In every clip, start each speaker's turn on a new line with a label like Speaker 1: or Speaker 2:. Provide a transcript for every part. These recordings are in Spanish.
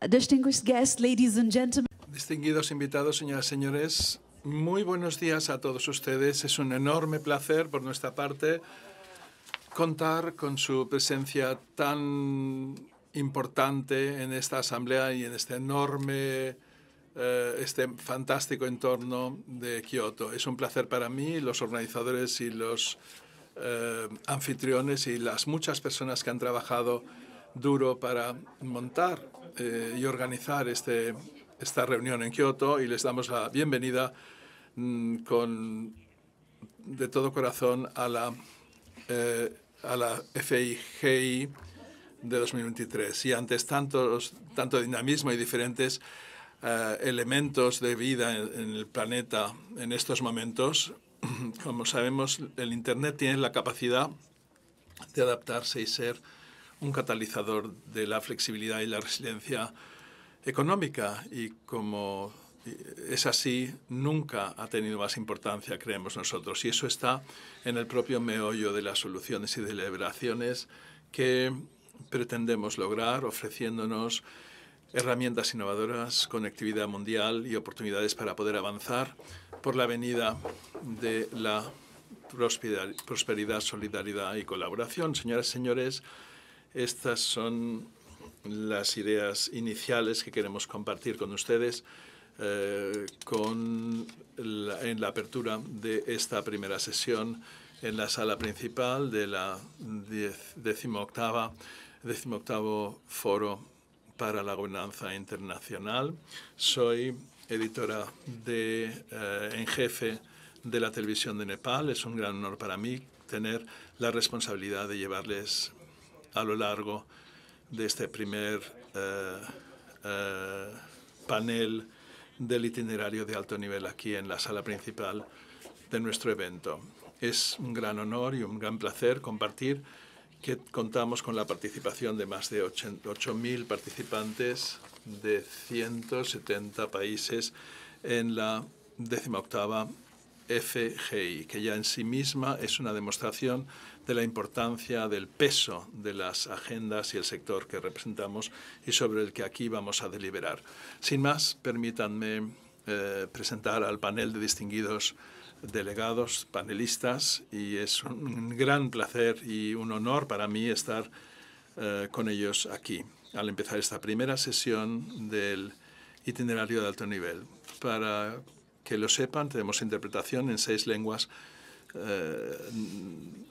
Speaker 1: Distinguidos
Speaker 2: invitados, señoras y señores, muy buenos días a todos ustedes. Es un enorme placer por nuestra parte contar con su presencia tan importante en esta asamblea y en este enorme, eh, este fantástico entorno de Kioto. Es un placer para mí, los organizadores y los eh, anfitriones y las muchas personas que han trabajado duro para montar eh, y organizar este, esta reunión en Kioto y les damos la bienvenida mm, con, de todo corazón a la, eh, a la FIGI de 2023. Y antes, tantos, tanto dinamismo y diferentes eh, elementos de vida en el planeta en estos momentos, como sabemos, el Internet tiene la capacidad de adaptarse y ser un catalizador de la flexibilidad y la resiliencia económica y como es así, nunca ha tenido más importancia, creemos nosotros. Y eso está en el propio meollo de las soluciones y deliberaciones que pretendemos lograr ofreciéndonos herramientas innovadoras, conectividad mundial y oportunidades para poder avanzar por la avenida de la prosperidad, solidaridad y colaboración. Señoras y señores, estas son las ideas iniciales que queremos compartir con ustedes eh, con en la apertura de esta primera sesión en la sala principal de la 18 Foro para la Gobernanza Internacional. Soy editora de, eh, en jefe de la televisión de Nepal. Es un gran honor para mí tener la responsabilidad de llevarles a lo largo de este primer eh, eh, panel del itinerario de alto nivel aquí en la sala principal de nuestro evento. Es un gran honor y un gran placer compartir que contamos con la participación de más de 8.000 participantes de 170 países en la octava. FGI, que ya en sí misma es una demostración de la importancia del peso de las agendas y el sector que representamos y sobre el que aquí vamos a deliberar. Sin más, permítanme eh, presentar al panel de distinguidos delegados, panelistas, y es un gran placer y un honor para mí estar eh, con ellos aquí al empezar esta primera sesión del itinerario de alto nivel. Para que lo sepan. Tenemos interpretación en seis lenguas eh,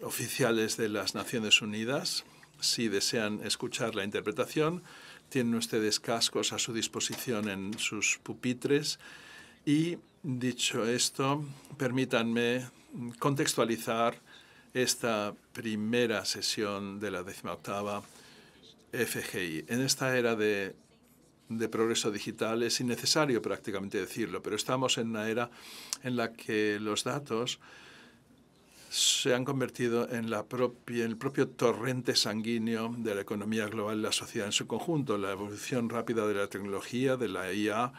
Speaker 2: oficiales de las Naciones Unidas. Si desean escuchar la interpretación, tienen ustedes cascos a su disposición en sus pupitres. Y dicho esto, permítanme contextualizar esta primera sesión de la octava FGI. En esta era de de progreso digital es innecesario prácticamente decirlo, pero estamos en una era en la que los datos se han convertido en, la propia, el propio torrente sanguíneo de la economía global y la sociedad en su conjunto. La evolución rápida de la tecnología, de la IA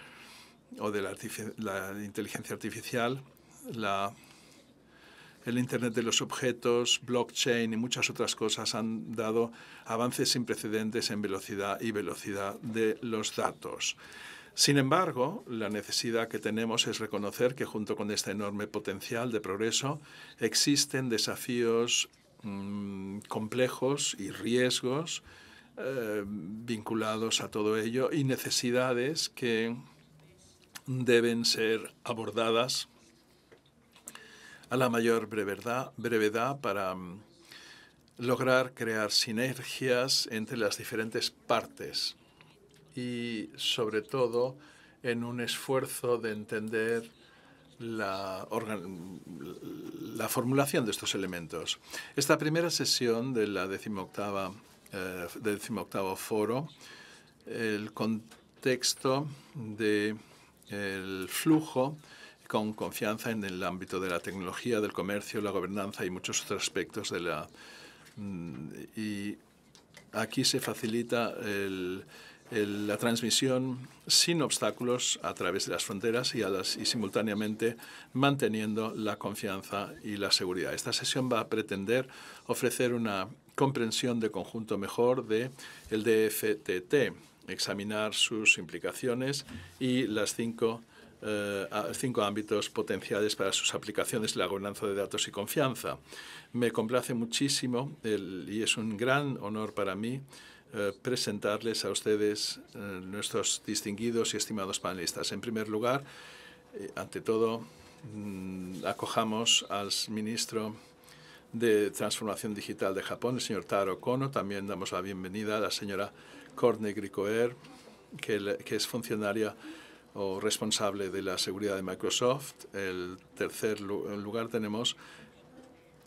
Speaker 2: o de la, la inteligencia artificial, la el Internet de los objetos, blockchain y muchas otras cosas han dado avances sin precedentes en velocidad y velocidad de los datos. Sin embargo, la necesidad que tenemos es reconocer que junto con este enorme potencial de progreso existen desafíos mm, complejos y riesgos eh, vinculados a todo ello y necesidades que deben ser abordadas a la mayor brevedad, para mm, lograr crear sinergias entre las diferentes partes y sobre todo en un esfuerzo de entender la, formulación de estos elementos. Esta primera sesión de la decimoctava, eh, foro, el contexto del flujo con confianza en el ámbito de la tecnología, del comercio, la gobernanza y muchos otros aspectos de la... Mm, y aquí se facilita la transmisión sin obstáculos a través de las fronteras y, a las, y simultáneamente manteniendo la confianza y la seguridad. Esta sesión va a pretender ofrecer una comprensión de conjunto mejor de el DFTT, examinar sus implicaciones y las cinco eh, cinco ámbitos potenciales para sus aplicaciones la gobernanza de datos y confianza. Me complace muchísimo y es un gran honor para mí eh, presentarles a ustedes eh, nuestros distinguidos y estimados panelistas. En primer lugar, ante todo, mm, acojamos al ministro de Transformación Digital de Japón, el señor Taro Kono. También damos la bienvenida a la señora Courtney Gricoer, que, que es funcionaria o responsable de la seguridad de Microsoft. El tercer lugar tenemos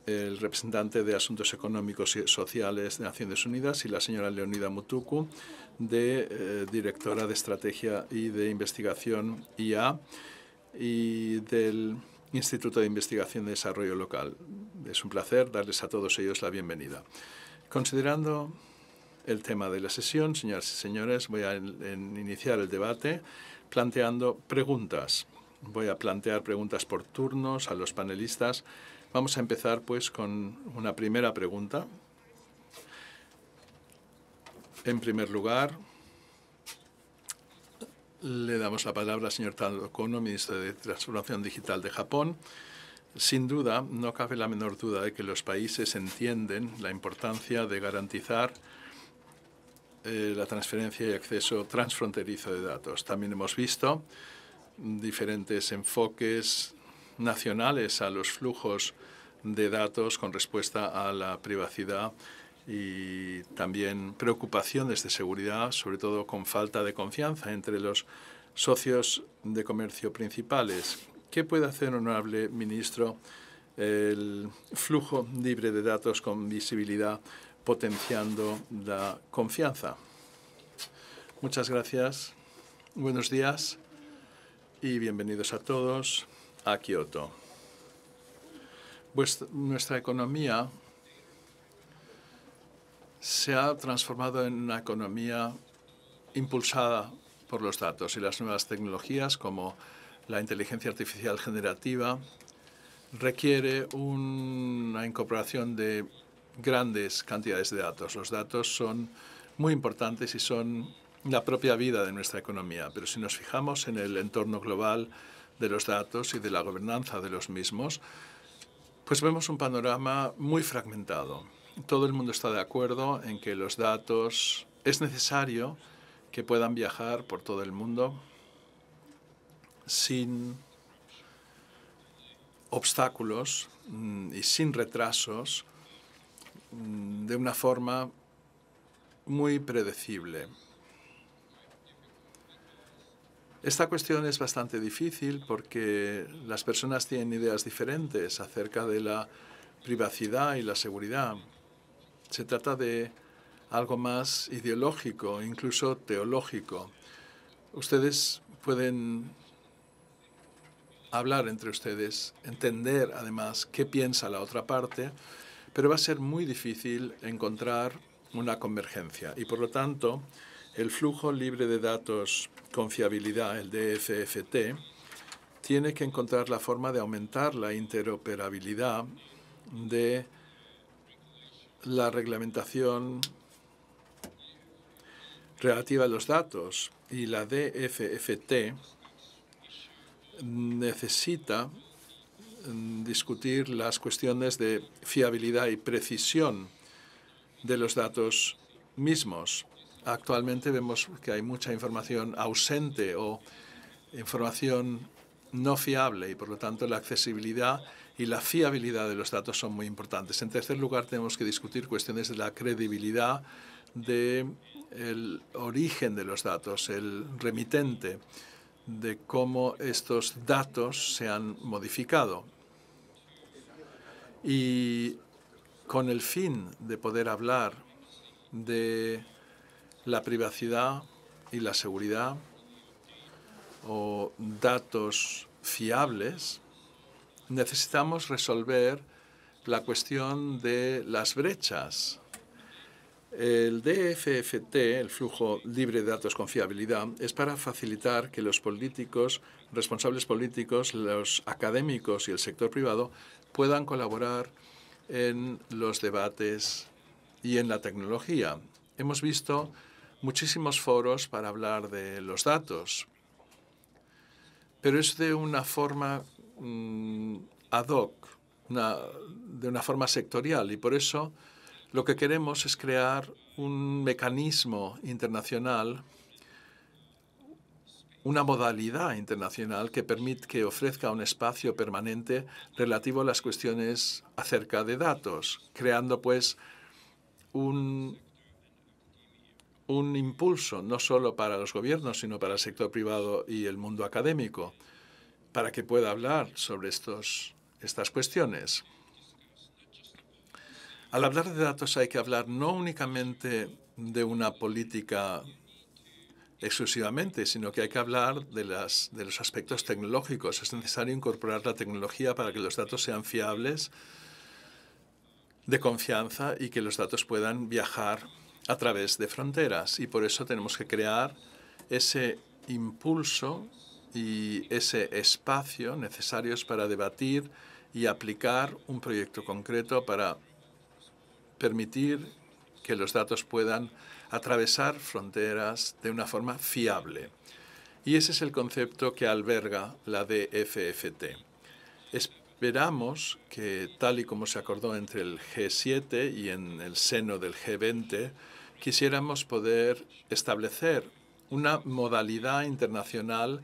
Speaker 2: el representante de Asuntos Económicos y Sociales de Naciones Unidas y la señora Leonida Mutuku, de eh, directora de Estrategia y de Investigación IA y del Instituto de Investigación de Desarrollo Local. Es un placer darles a todos ellos la bienvenida. Considerando el tema de la sesión, señoras y señores, voy a iniciar el debate planteando preguntas. Voy a plantear preguntas por turnos a los panelistas. Vamos a empezar pues con una primera pregunta. En primer lugar, le damos la palabra al señor Tano ministro de Transformación Digital de Japón. Sin duda, no cabe la menor duda de que los países entienden la importancia de garantizar eh, la transferencia y acceso transfronterizo de datos. También hemos visto diferentes enfoques nacionales a los flujos de datos con respuesta a la privacidad y también preocupaciones de seguridad, sobre todo con falta de confianza entre los socios de comercio principales. ¿Qué puede hacer, honorable ministro, el flujo libre de datos con visibilidad potenciando la confianza. Muchas gracias, buenos días y bienvenidos a todos a Kioto. nuestra economía se ha transformado en una economía impulsada por los datos y las nuevas tecnologías como la inteligencia artificial generativa requiere una incorporación de grandes cantidades de datos. Los datos son muy importantes y son la propia vida de nuestra economía, pero si nos fijamos en el entorno global de los datos y de la gobernanza de los mismos, pues vemos un panorama muy fragmentado. Todo el mundo está de acuerdo en que los datos es necesario que puedan viajar por todo el mundo sin obstáculos mm, y sin retrasos Mm, de una forma muy predecible. Esta cuestión es bastante difícil porque las personas tienen ideas diferentes acerca de la privacidad y la seguridad. Se trata de algo más ideológico, incluso teológico. Ustedes pueden hablar entre ustedes, entender además qué piensa la otra parte pero va a ser muy difícil encontrar una convergencia y por lo tanto el flujo libre de datos con fiabilidad, el DFFT, tiene que encontrar la forma de aumentar la interoperabilidad de la reglamentación relativa a los datos y la DFFT necesita Mm, discutir las cuestiones de fiabilidad y precisión de los datos mismos. Actualmente vemos que hay mucha información ausente o información no fiable y, por lo tanto, la accesibilidad y la fiabilidad de los datos son muy importantes. En tercer lugar, tenemos que discutir cuestiones de la credibilidad del origen de los datos, el remitente, de cómo estos datos se han modificado y con el fin de poder hablar de la privacidad y la seguridad o datos fiables, necesitamos resolver la cuestión de las brechas. El DFFT, el flujo libre de datos con fiabilidad, es para facilitar que los políticos, responsables políticos, los académicos y el sector privado puedan colaborar en los debates y en la tecnología. Hemos visto muchísimos foros para hablar de los datos, pero es de una forma mm, ad hoc, de una forma sectorial, y por eso lo que queremos es crear un mecanismo internacional una modalidad internacional que permite que ofrezca un espacio permanente relativo a las cuestiones acerca de datos, creando pues un, un impulso no solo para los gobiernos, sino para el sector privado y el mundo académico, para que pueda hablar sobre estos, estas cuestiones. Al hablar de datos hay que hablar no únicamente de una política exclusivamente, sino que hay que hablar de, las, de los aspectos tecnológicos. Es necesario incorporar la tecnología para que los datos sean fiables, de confianza y que los datos puedan viajar a través de fronteras. Y por eso tenemos que crear ese impulso y ese espacio necesarios para debatir y aplicar un proyecto concreto para permitir que los datos puedan atravesar fronteras de una forma fiable. Y ese es el concepto que alberga la DFFT. Esperamos que, tal y como se acordó entre el G7 y en el seno del G20, quisiéramos poder establecer una modalidad internacional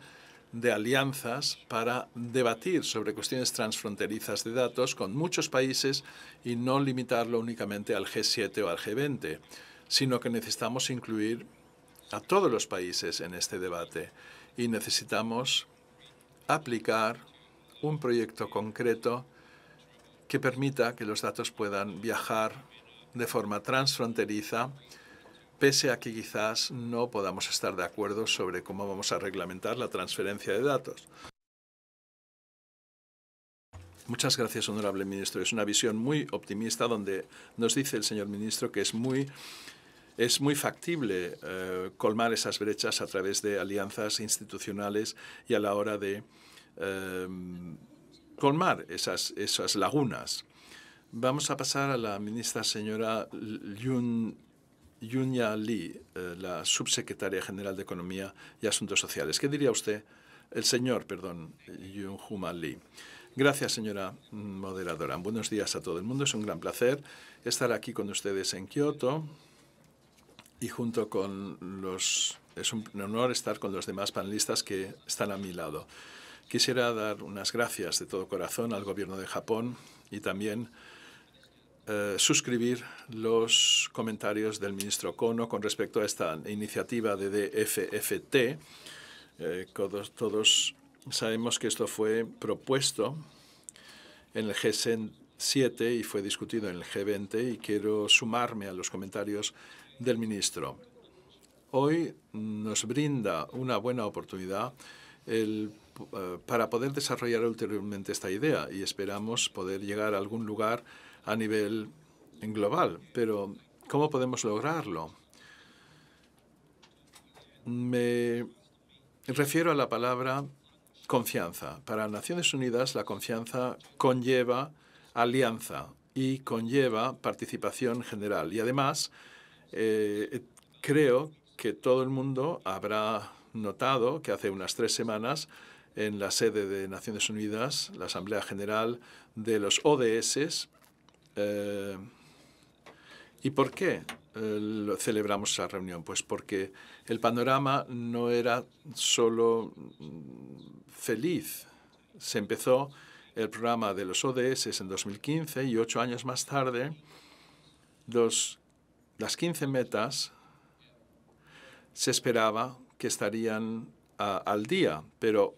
Speaker 2: de alianzas para debatir sobre cuestiones transfronterizas de datos con muchos países y no limitarlo únicamente al G7 o al G20 sino que necesitamos incluir a todos los países en este debate y necesitamos aplicar un proyecto concreto que permita que los datos puedan viajar de forma transfronteriza, pese a que quizás no podamos estar de acuerdo sobre cómo vamos a reglamentar la transferencia de datos. Muchas gracias, honorable ministro. Es una visión muy optimista donde nos dice el señor ministro que es muy es muy factible eh, colmar esas brechas a través de alianzas institucionales y a la hora de eh, colmar esas, lagunas. Vamos a pasar a la ministra señora Yun, Yunya Lee, eh, la subsecretaria general de Economía y Asuntos Sociales. ¿Qué diría usted, el señor, perdón, Yunhuma Lee? Gracias, señora moderadora. Buenos días a todo el mundo. Es un gran placer estar aquí con ustedes en Kioto y junto con los... Es un honor estar con los demás panelistas que están a mi lado. Quisiera dar unas gracias de todo corazón al gobierno de Japón y también eh, suscribir los comentarios del ministro Kono con respecto a esta iniciativa de DFFT. Eh, todos, todos, sabemos que esto fue propuesto en el G7 y fue discutido en el G20 y quiero sumarme a los comentarios del ministro. Hoy nos brinda una buena oportunidad eh, para poder desarrollar ulteriormente esta idea y esperamos poder llegar a algún lugar a nivel global. Pero, ¿cómo podemos lograrlo? Me refiero a la palabra confianza. Para Naciones Unidas, la confianza conlleva alianza y conlleva participación general. Y además, eh, creo que todo el mundo habrá notado que hace unas tres semanas en la sede de Naciones Unidas, la Asamblea General de los ODS. Eh, ¿Y por qué eh, celebramos esa reunión? Pues porque el panorama no era solo mm, feliz. Se empezó el programa de los ODS en 2015 y ocho años más tarde, los las 15 metas se esperaba que estarían al día, pero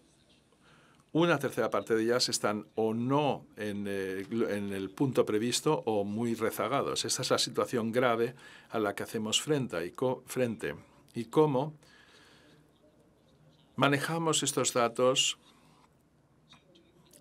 Speaker 2: una tercera parte de ellas están o no eh, en, el punto previsto o muy rezagados. Esta es la situación grave a la que hacemos frente. y cómo manejamos estos datos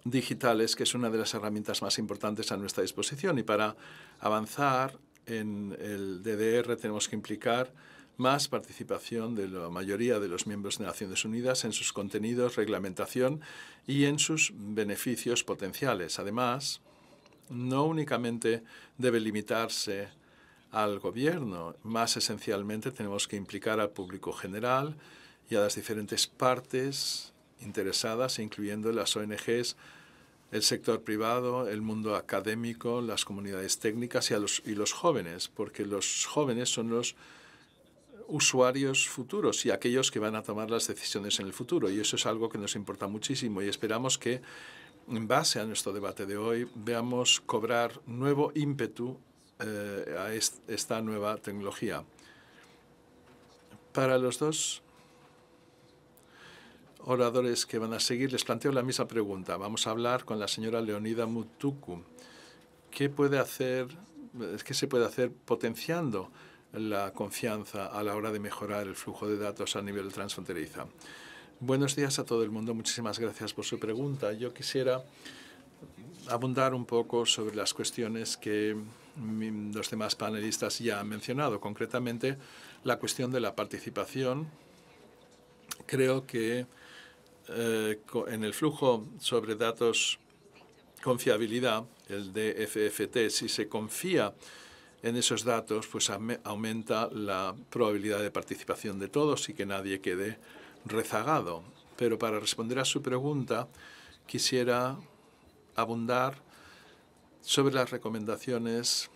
Speaker 2: digitales, que es una de las herramientas más importantes a nuestra disposición. Y para avanzar en el DDR tenemos que implicar más participación de la mayoría de los miembros de Naciones Unidas en sus contenidos, reglamentación y en sus beneficios potenciales. Además, no únicamente debe limitarse al gobierno, más esencialmente tenemos que implicar al público general y a las diferentes partes interesadas, incluyendo las ONGs el sector privado, el mundo académico, las comunidades técnicas y, los, y los jóvenes, porque los jóvenes son los usuarios futuros y aquellos que van a tomar las decisiones en el futuro. Y eso es algo que nos importa muchísimo y esperamos que, en base a nuestro debate de hoy, veamos cobrar nuevo ímpetu eh, a esta nueva tecnología. Para los dos oradores que van a seguir, les planteo la misma pregunta. Vamos a hablar con la señora Leonida Mutuku. ¿Qué puede hacer, eh, se puede hacer potenciando la confianza a la hora de mejorar el flujo de datos a nivel transfronteriza? Buenos días a todo el mundo. Muchísimas gracias por su pregunta. Yo quisiera abundar un poco sobre las cuestiones que los demás panelistas ya han mencionado, concretamente la cuestión de la participación. Creo que eh, en el flujo sobre datos confiabilidad, el DFFT, si se confía en esos datos, pues aumenta la probabilidad de participación de todos y que nadie quede rezagado. Pero para responder a su pregunta, quisiera abundar sobre las recomendaciones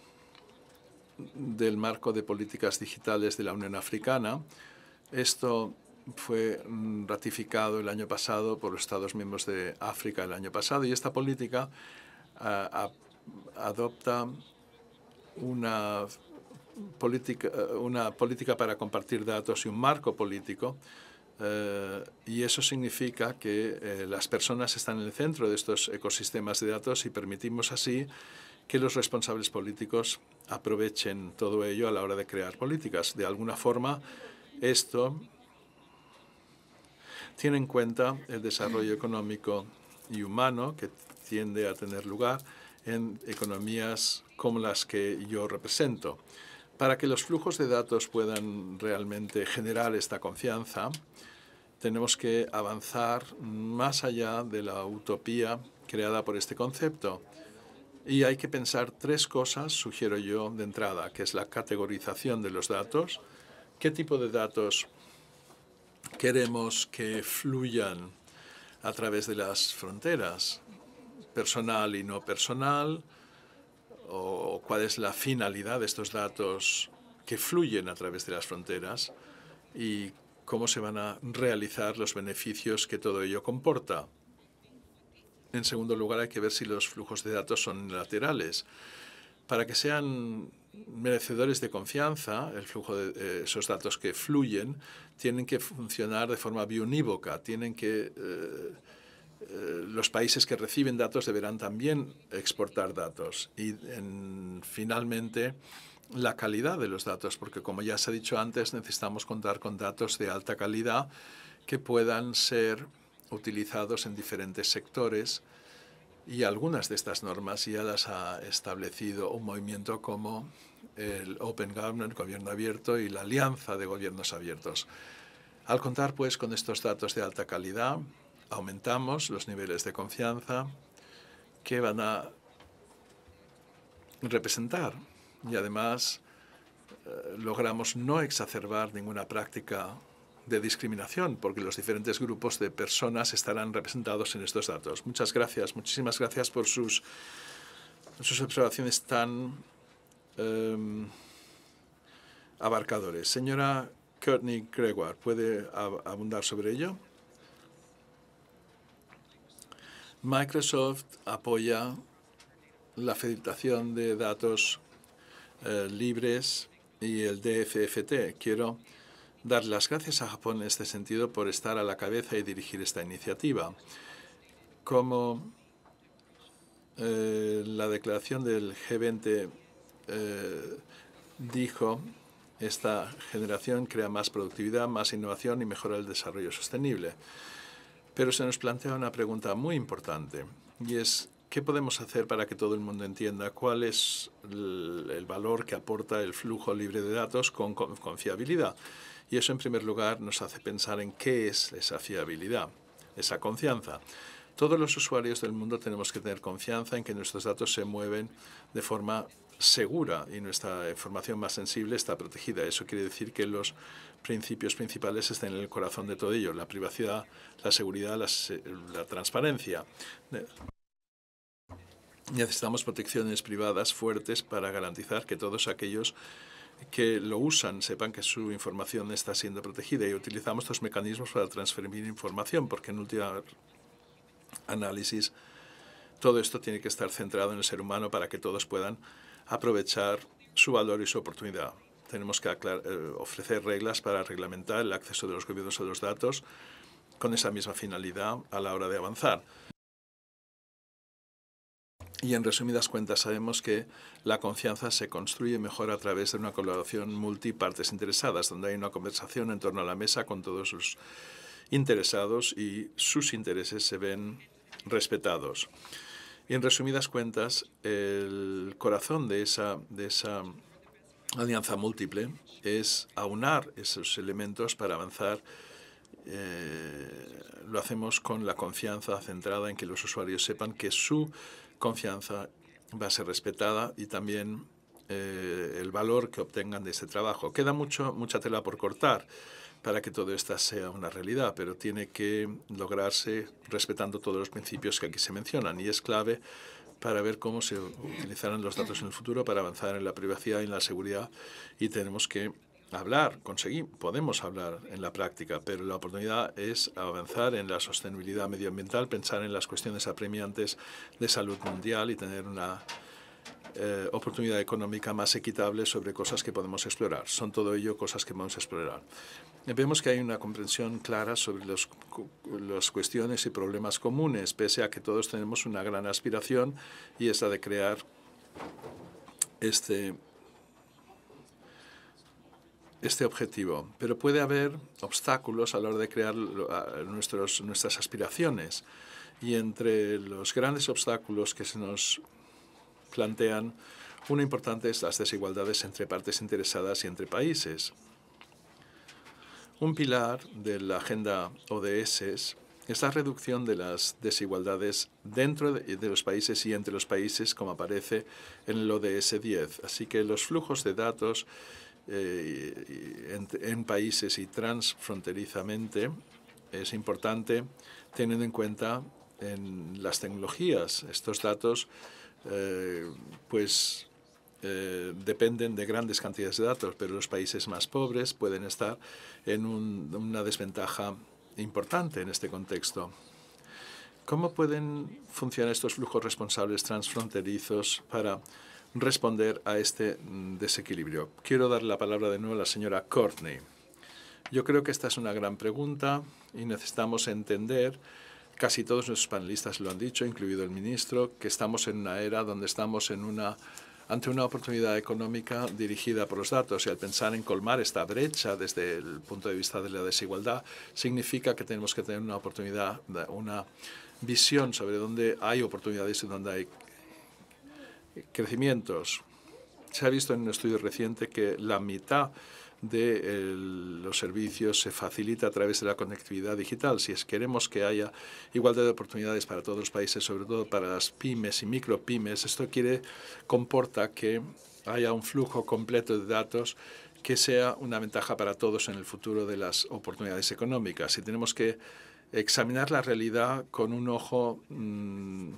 Speaker 2: del marco de políticas digitales de la Unión Africana. Esto fue mm, ratificado el año pasado por los Estados miembros de África el año pasado y esta política ah, ah, adopta una política, eh, una política para compartir datos y un marco político eh, y eso significa que eh, las personas están en el centro de estos ecosistemas de datos y permitimos así que los responsables políticos aprovechen todo ello a la hora de crear políticas. De alguna forma, esto tiene en cuenta el desarrollo económico y humano que tiende a tener lugar en economías como las que yo represento. Para que los flujos de datos puedan realmente generar esta confianza, tenemos que avanzar más allá de la utopía creada por este concepto. Y hay que pensar tres cosas, sugiero yo, de entrada, que es la categorización de los datos, qué tipo de datos queremos que fluyan a través de las fronteras, personal y no personal, o cuál es la finalidad de estos datos que fluyen a través de las fronteras y cómo se van a realizar los beneficios que todo ello comporta. En segundo lugar, hay que ver si los flujos de datos son laterales para que sean merecedores de confianza, el flujo de eh, esos datos que fluyen, tienen que funcionar de forma biunívoca, tienen que... Eh, eh, los países que reciben datos deberán también exportar datos. Y finalmente, la calidad de los datos, porque como ya se ha dicho antes, necesitamos contar con datos de alta calidad que puedan ser utilizados en diferentes sectores y algunas de estas normas ya las ha establecido un movimiento como el Open Government, Gobierno Abierto y la Alianza de Gobiernos Abiertos. Al contar pues con estos datos de alta calidad, aumentamos los niveles de confianza que van a representar y además eh, logramos no exacerbar ninguna práctica de discriminación, porque los diferentes grupos de personas estarán representados en estos datos. Muchas gracias, muchísimas gracias por sus, sus observaciones tan em, abarcadores. Señora Courtney Gregoire, ¿puede abundar sobre ello? Microsoft apoya la facilitación de datos eh, libres y el DFFT. Quiero dar las gracias a Japón en este sentido por estar a la cabeza y dirigir esta iniciativa. Como eh, la declaración del G20 eh, dijo, esta generación crea más productividad, más innovación y mejora el desarrollo sostenible. Pero se nos plantea una pregunta muy importante y es ¿qué podemos hacer para que todo el mundo entienda cuál es el valor que aporta el flujo libre de datos con confiabilidad? Y eso en primer lugar nos hace pensar en qué es esa fiabilidad, esa confianza. Todos los usuarios del mundo tenemos que tener confianza en que nuestros datos se mueven de forma segura y nuestra información más sensible está protegida. Eso quiere decir que los principios principales están en el corazón de todo ello, la privacidad, la seguridad, la, la transparencia. Necesitamos protecciones privadas fuertes para garantizar que todos aquellos que lo usan sepan que su información está siendo protegida y utilizamos estos mecanismos para transferir información, porque en última análisis todo esto tiene que estar centrado en el ser humano para que todos puedan aprovechar su valor y su oportunidad. Tenemos que eh, ofrecer reglas para reglamentar el acceso de los gobiernos a los datos con esa misma finalidad a la hora de avanzar. Y en resumidas cuentas sabemos que la confianza se construye mejor a través de una colaboración multipartes interesadas, donde hay una conversación en torno a la mesa con todos los interesados y sus intereses se ven respetados. Y en resumidas cuentas, el corazón de esa, alianza múltiple es aunar esos elementos para avanzar eh, lo hacemos con la confianza centrada en que los usuarios sepan que su confianza va a ser respetada y también eh, el valor que obtengan de ese trabajo. Queda mucho, mucha tela por cortar para que todo esto sea una realidad, pero tiene que lograrse respetando todos los principios que aquí se mencionan y es clave para ver cómo se utilizarán los datos en el futuro para avanzar en la privacidad y en la seguridad y tenemos que hablar, conseguir, podemos hablar en la práctica, pero la oportunidad es avanzar en la sostenibilidad medioambiental, pensar en las cuestiones apremiantes de salud mundial y tener una eh, oportunidad económica más equitable sobre cosas que podemos explorar. Son todo ello cosas que vamos a explorar. Vemos que hay una comprensión clara sobre las los cuestiones y problemas comunes, pese a que todos tenemos una gran aspiración y es la de crear este este objetivo, pero puede haber obstáculos a la hora de crear nuestras aspiraciones. Y entre los grandes obstáculos que se nos plantean, uno importante es las desigualdades entre partes interesadas y entre países. Un pilar de la agenda ODS es la reducción de las desigualdades dentro de los países y entre los países, como aparece en el ODS 10. Así que los flujos de datos eh, en, países y transfronterizamente es importante teniendo en cuenta en las tecnologías. Estos datos eh, pues eh, dependen de grandes cantidades de datos, pero los países más pobres pueden estar en una desventaja importante en este contexto. ¿Cómo pueden funcionar estos flujos responsables transfronterizos para responder a este mm, desequilibrio. Quiero dar la palabra de nuevo a la señora Courtney. Yo creo que esta es una gran pregunta y necesitamos entender, casi todos nuestros panelistas lo han dicho, incluido el ministro, que estamos en una era donde estamos en una, ante una oportunidad económica dirigida por los datos y al pensar en colmar esta brecha desde el punto de vista de la desigualdad, significa que tenemos que tener una oportunidad, una visión sobre dónde hay oportunidades y dónde hay Crecimientos. Se ha visto en un estudio reciente que la mitad de los servicios se facilita a través de la conectividad digital. Si es, queremos que haya igualdad de oportunidades para todos los países, sobre todo para las pymes y micropymes, esto quiere, comporta que haya un flujo completo de datos que sea una ventaja para todos en el futuro de las oportunidades económicas. Y tenemos que examinar la realidad con un ojo mm,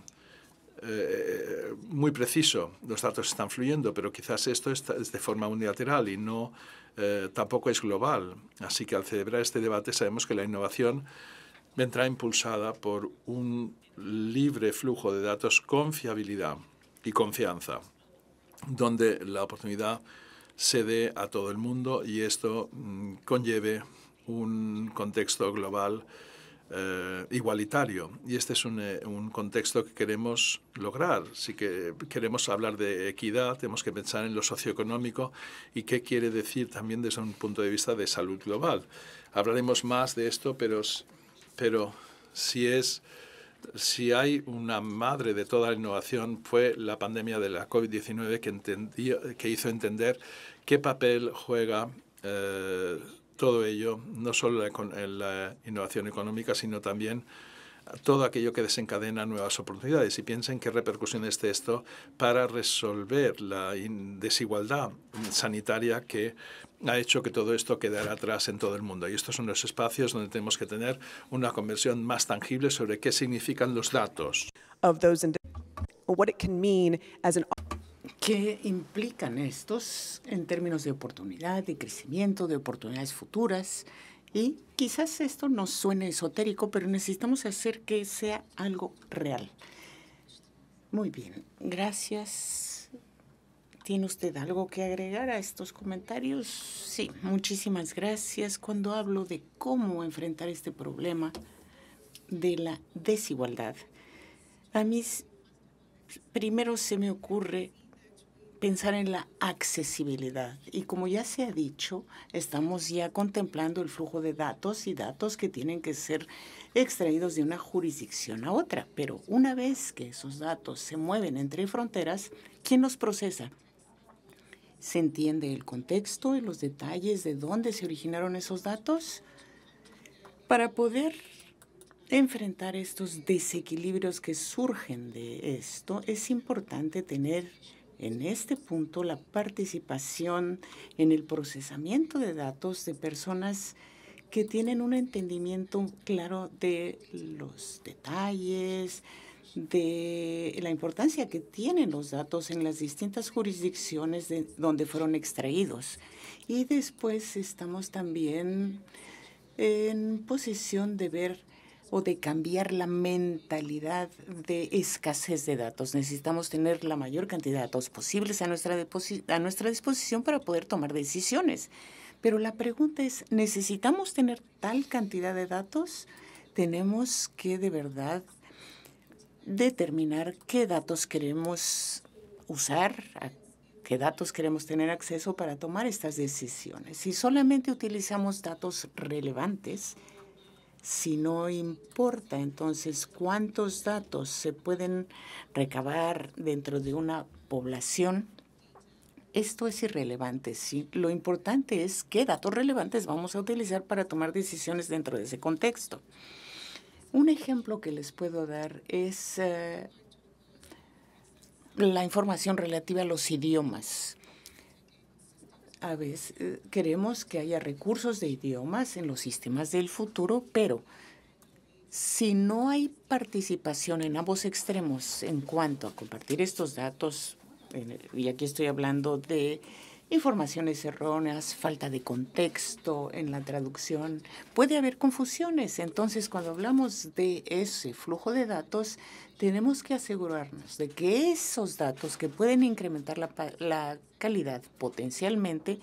Speaker 2: eh, muy preciso. Los datos están fluyendo, pero quizás esto es de forma unilateral y no eh, tampoco es global. Así que al celebrar este debate sabemos que la innovación vendrá impulsada por un libre flujo de datos con fiabilidad y confianza, donde la oportunidad se dé a todo el mundo y esto mm, conlleve un contexto global eh, igualitario. Y este es un, eh, contexto que queremos lograr. Si que queremos hablar de equidad, tenemos que pensar en lo socioeconómico y qué quiere decir también desde un punto de vista de salud global. Hablaremos más de esto, pero, pero si es... Si hay una madre de toda la innovación fue la pandemia de la COVID-19 que, que, hizo entender qué papel juega eh, todo ello, no solo con la innovación económica, sino también todo aquello que desencadena nuevas oportunidades y piensen qué repercusiones de esto para resolver la desigualdad sanitaria que ha hecho que todo esto quedara atrás en todo el mundo. Y estos son los espacios donde tenemos que tener una conversión más tangible sobre qué significan los datos.
Speaker 3: ¿Qué implican estos en términos de oportunidad, de crecimiento, de oportunidades futuras? Y quizás esto nos suene esotérico, pero necesitamos hacer que sea algo real. Muy bien, gracias. ¿Tiene usted algo que agregar a estos comentarios? Sí, muchísimas gracias. Cuando hablo de cómo enfrentar este problema de la desigualdad, a mí primero se me ocurre pensar en la accesibilidad. Y como ya se ha dicho, estamos ya contemplando el flujo de datos y datos que tienen que ser extraídos de una jurisdicción a otra. Pero una vez que esos datos se mueven entre fronteras, ¿quién los procesa? ¿Se entiende el contexto y los detalles de dónde se originaron esos datos? Para poder enfrentar estos desequilibrios que surgen de esto, es importante tener en este punto, la participación en el procesamiento de datos de personas que tienen un entendimiento claro de los detalles, de la importancia que tienen los datos en las distintas jurisdicciones de donde fueron extraídos. Y después estamos también en posición de ver o de cambiar la mentalidad de escasez de datos. Necesitamos tener la mayor cantidad de datos posibles a nuestra, a nuestra disposición para poder tomar decisiones. Pero la pregunta es, ¿necesitamos tener tal cantidad de datos? Tenemos que de verdad determinar qué datos queremos usar, qué datos queremos tener acceso para tomar estas decisiones. Si solamente utilizamos datos relevantes, si no importa entonces cuántos datos se pueden recabar dentro de una población, esto es irrelevante, Lo importante es qué datos relevantes vamos a utilizar para tomar decisiones dentro de ese contexto. Un ejemplo que les puedo dar es eh, la información relativa a los idiomas a veces eh, queremos que haya recursos de idiomas en los sistemas del futuro, pero si no hay participación en ambos extremos en cuanto a compartir estos datos, y aquí estoy hablando de informaciones erróneas, falta de contexto en la traducción. Puede haber confusiones. Entonces, cuando hablamos de ese flujo de datos, tenemos que asegurarnos de que esos datos que pueden incrementar la, la calidad potencialmente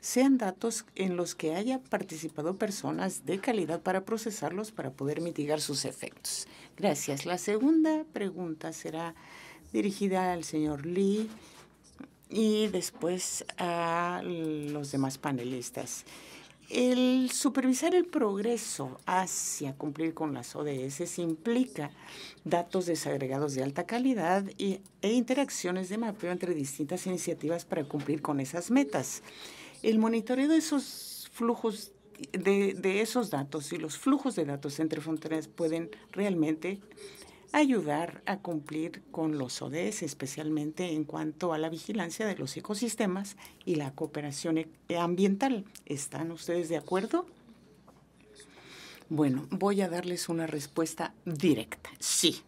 Speaker 3: sean datos en los que haya participado personas de calidad para procesarlos para poder mitigar sus efectos. Gracias. La segunda pregunta será dirigida al señor Lee y después a los demás panelistas. El supervisar el progreso hacia cumplir con las ODS implica datos desagregados de alta calidad e interacciones de mapeo entre distintas iniciativas para cumplir con esas metas. El monitoreo de esos flujos de, de esos datos y los flujos de datos entre fronteras pueden realmente ayudar a cumplir con los ODS, especialmente en cuanto a la vigilancia de los ecosistemas y la cooperación e-, ambiental. ¿Están ustedes de acuerdo? Bueno, voy a darles una respuesta directa. Sí.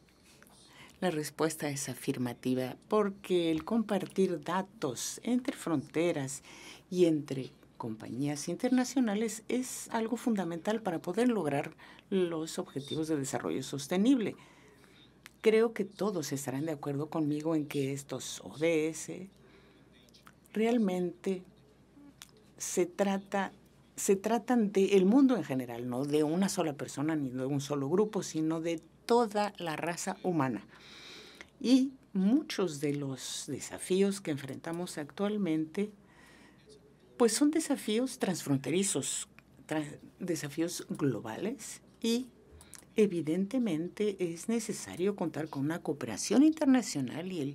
Speaker 3: La respuesta es afirmativa porque el compartir datos entre fronteras y entre compañías internacionales es algo fundamental para poder lograr los objetivos de desarrollo sostenible creo que todos estarán de acuerdo conmigo en que estos ODS realmente se trata se tratan del el mundo en general, no de una sola persona ni de un solo grupo, sino de toda la raza humana. Y muchos de los desafíos que enfrentamos actualmente, pues son desafíos transfronterizos, desafíos globales y Evidentemente es necesario contar con una cooperación internacional y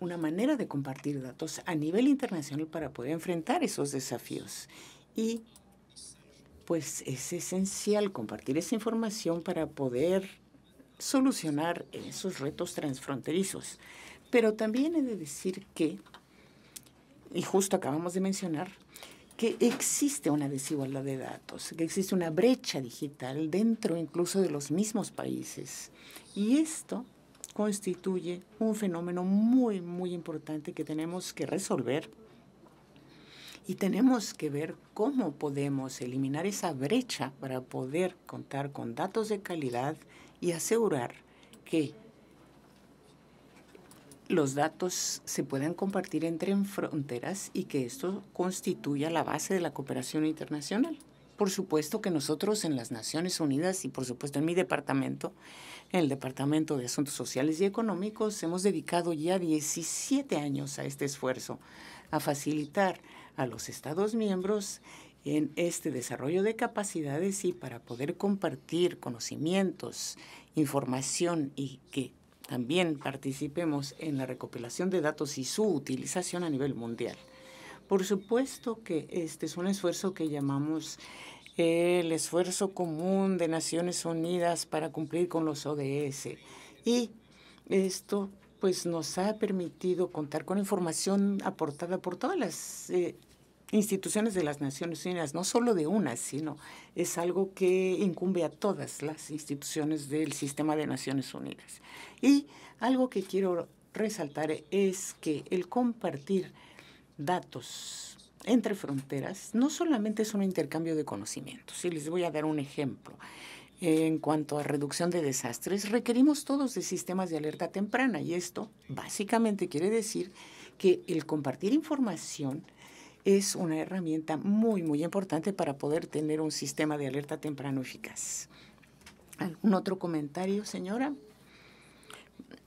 Speaker 3: una manera de compartir datos a nivel internacional para poder enfrentar esos desafíos. Y pues es esencial compartir esa información para poder solucionar esos retos transfronterizos. Pero también he de decir que, y justo acabamos de mencionar, que existe una desigualdad de datos, que existe una brecha digital dentro incluso de los mismos países. Y esto constituye un fenómeno muy, muy importante que tenemos que resolver y tenemos que ver cómo podemos eliminar esa brecha para poder contar con datos de calidad y asegurar que los datos se puedan compartir entre fronteras y que esto constituya la base de la cooperación internacional. Por supuesto que nosotros en las Naciones Unidas y por supuesto en mi departamento, en el Departamento de Asuntos Sociales y Económicos, hemos dedicado ya 17 años a este esfuerzo, a facilitar a los Estados miembros en este desarrollo de capacidades y para poder compartir conocimientos, información y que también participemos en la recopilación de datos y su utilización a nivel mundial. Por supuesto que este es un esfuerzo que llamamos el esfuerzo común de Naciones Unidas para cumplir con los ODS. Y esto pues nos ha permitido contar con información aportada por todas las eh, instituciones de las Naciones Unidas, no solo de una, sino es algo que incumbe a todas las instituciones del sistema de Naciones Unidas. Y algo que quiero resaltar es que el compartir datos entre fronteras no solamente es un intercambio de conocimientos, y les voy a dar un ejemplo. En cuanto a reducción de desastres, requerimos todos de sistemas de alerta temprana y esto básicamente quiere decir que el compartir información es una herramienta muy, muy importante para poder tener un sistema de alerta temprano eficaz. ¿Algún otro comentario, señora?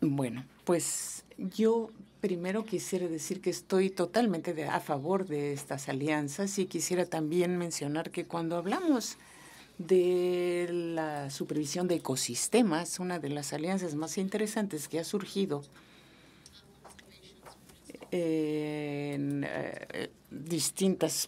Speaker 3: Bueno, pues yo primero quisiera decir que estoy totalmente a favor de estas alianzas y quisiera también mencionar que cuando hablamos de la supervisión de ecosistemas, una de las alianzas más interesantes que ha surgido en eh, distintas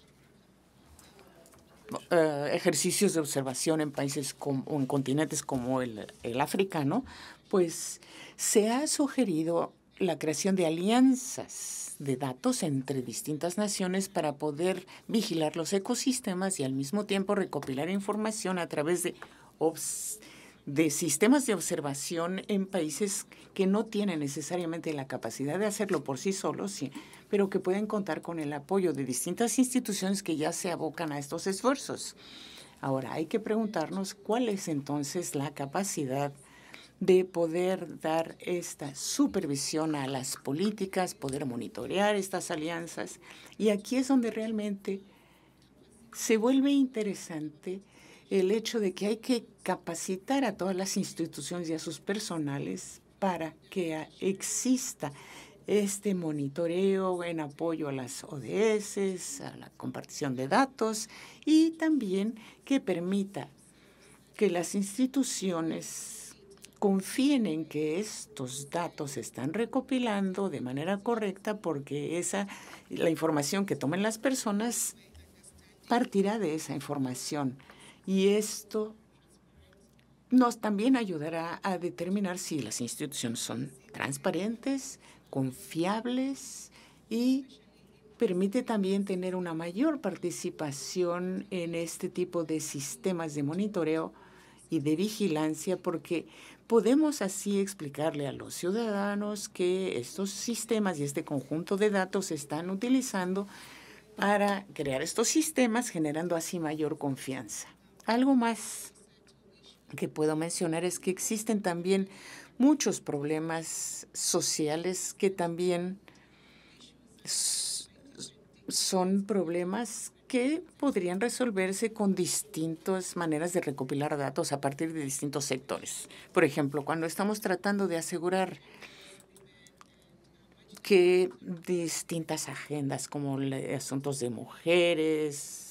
Speaker 3: eh, ejercicios de observación en países como, en continentes como el, africano, pues se ha sugerido la creación de alianzas de datos entre distintas naciones para poder vigilar los ecosistemas y al mismo tiempo recopilar información a través de de sistemas de observación en países que no tienen necesariamente la capacidad de hacerlo por sí solos, sí, pero que pueden contar con el apoyo de distintas instituciones que ya se abocan a estos esfuerzos. Ahora, hay que preguntarnos cuál es entonces la capacidad de poder dar esta supervisión a las políticas, poder monitorear estas alianzas. Y aquí es donde realmente se vuelve interesante el hecho de que hay que capacitar a todas las instituciones y a sus personales para que exista este monitoreo en apoyo a las ODS, a la compartición de datos y también que permita que las instituciones confíen en que estos datos se están recopilando de manera correcta porque esa la información que tomen las personas partirá de esa información y esto nos también ayudará a determinar si las instituciones son transparentes, confiables y permite también tener una mayor participación en este tipo de sistemas de monitoreo y de vigilancia porque podemos así explicarle a los ciudadanos que estos sistemas y este conjunto de datos se están utilizando para crear estos sistemas generando así mayor confianza. Algo más que puedo mencionar es que existen también muchos problemas sociales que también son problemas que podrían resolverse con distintas maneras de recopilar datos a partir de distintos sectores. Por ejemplo, cuando estamos tratando de asegurar que distintas agendas como asuntos de mujeres,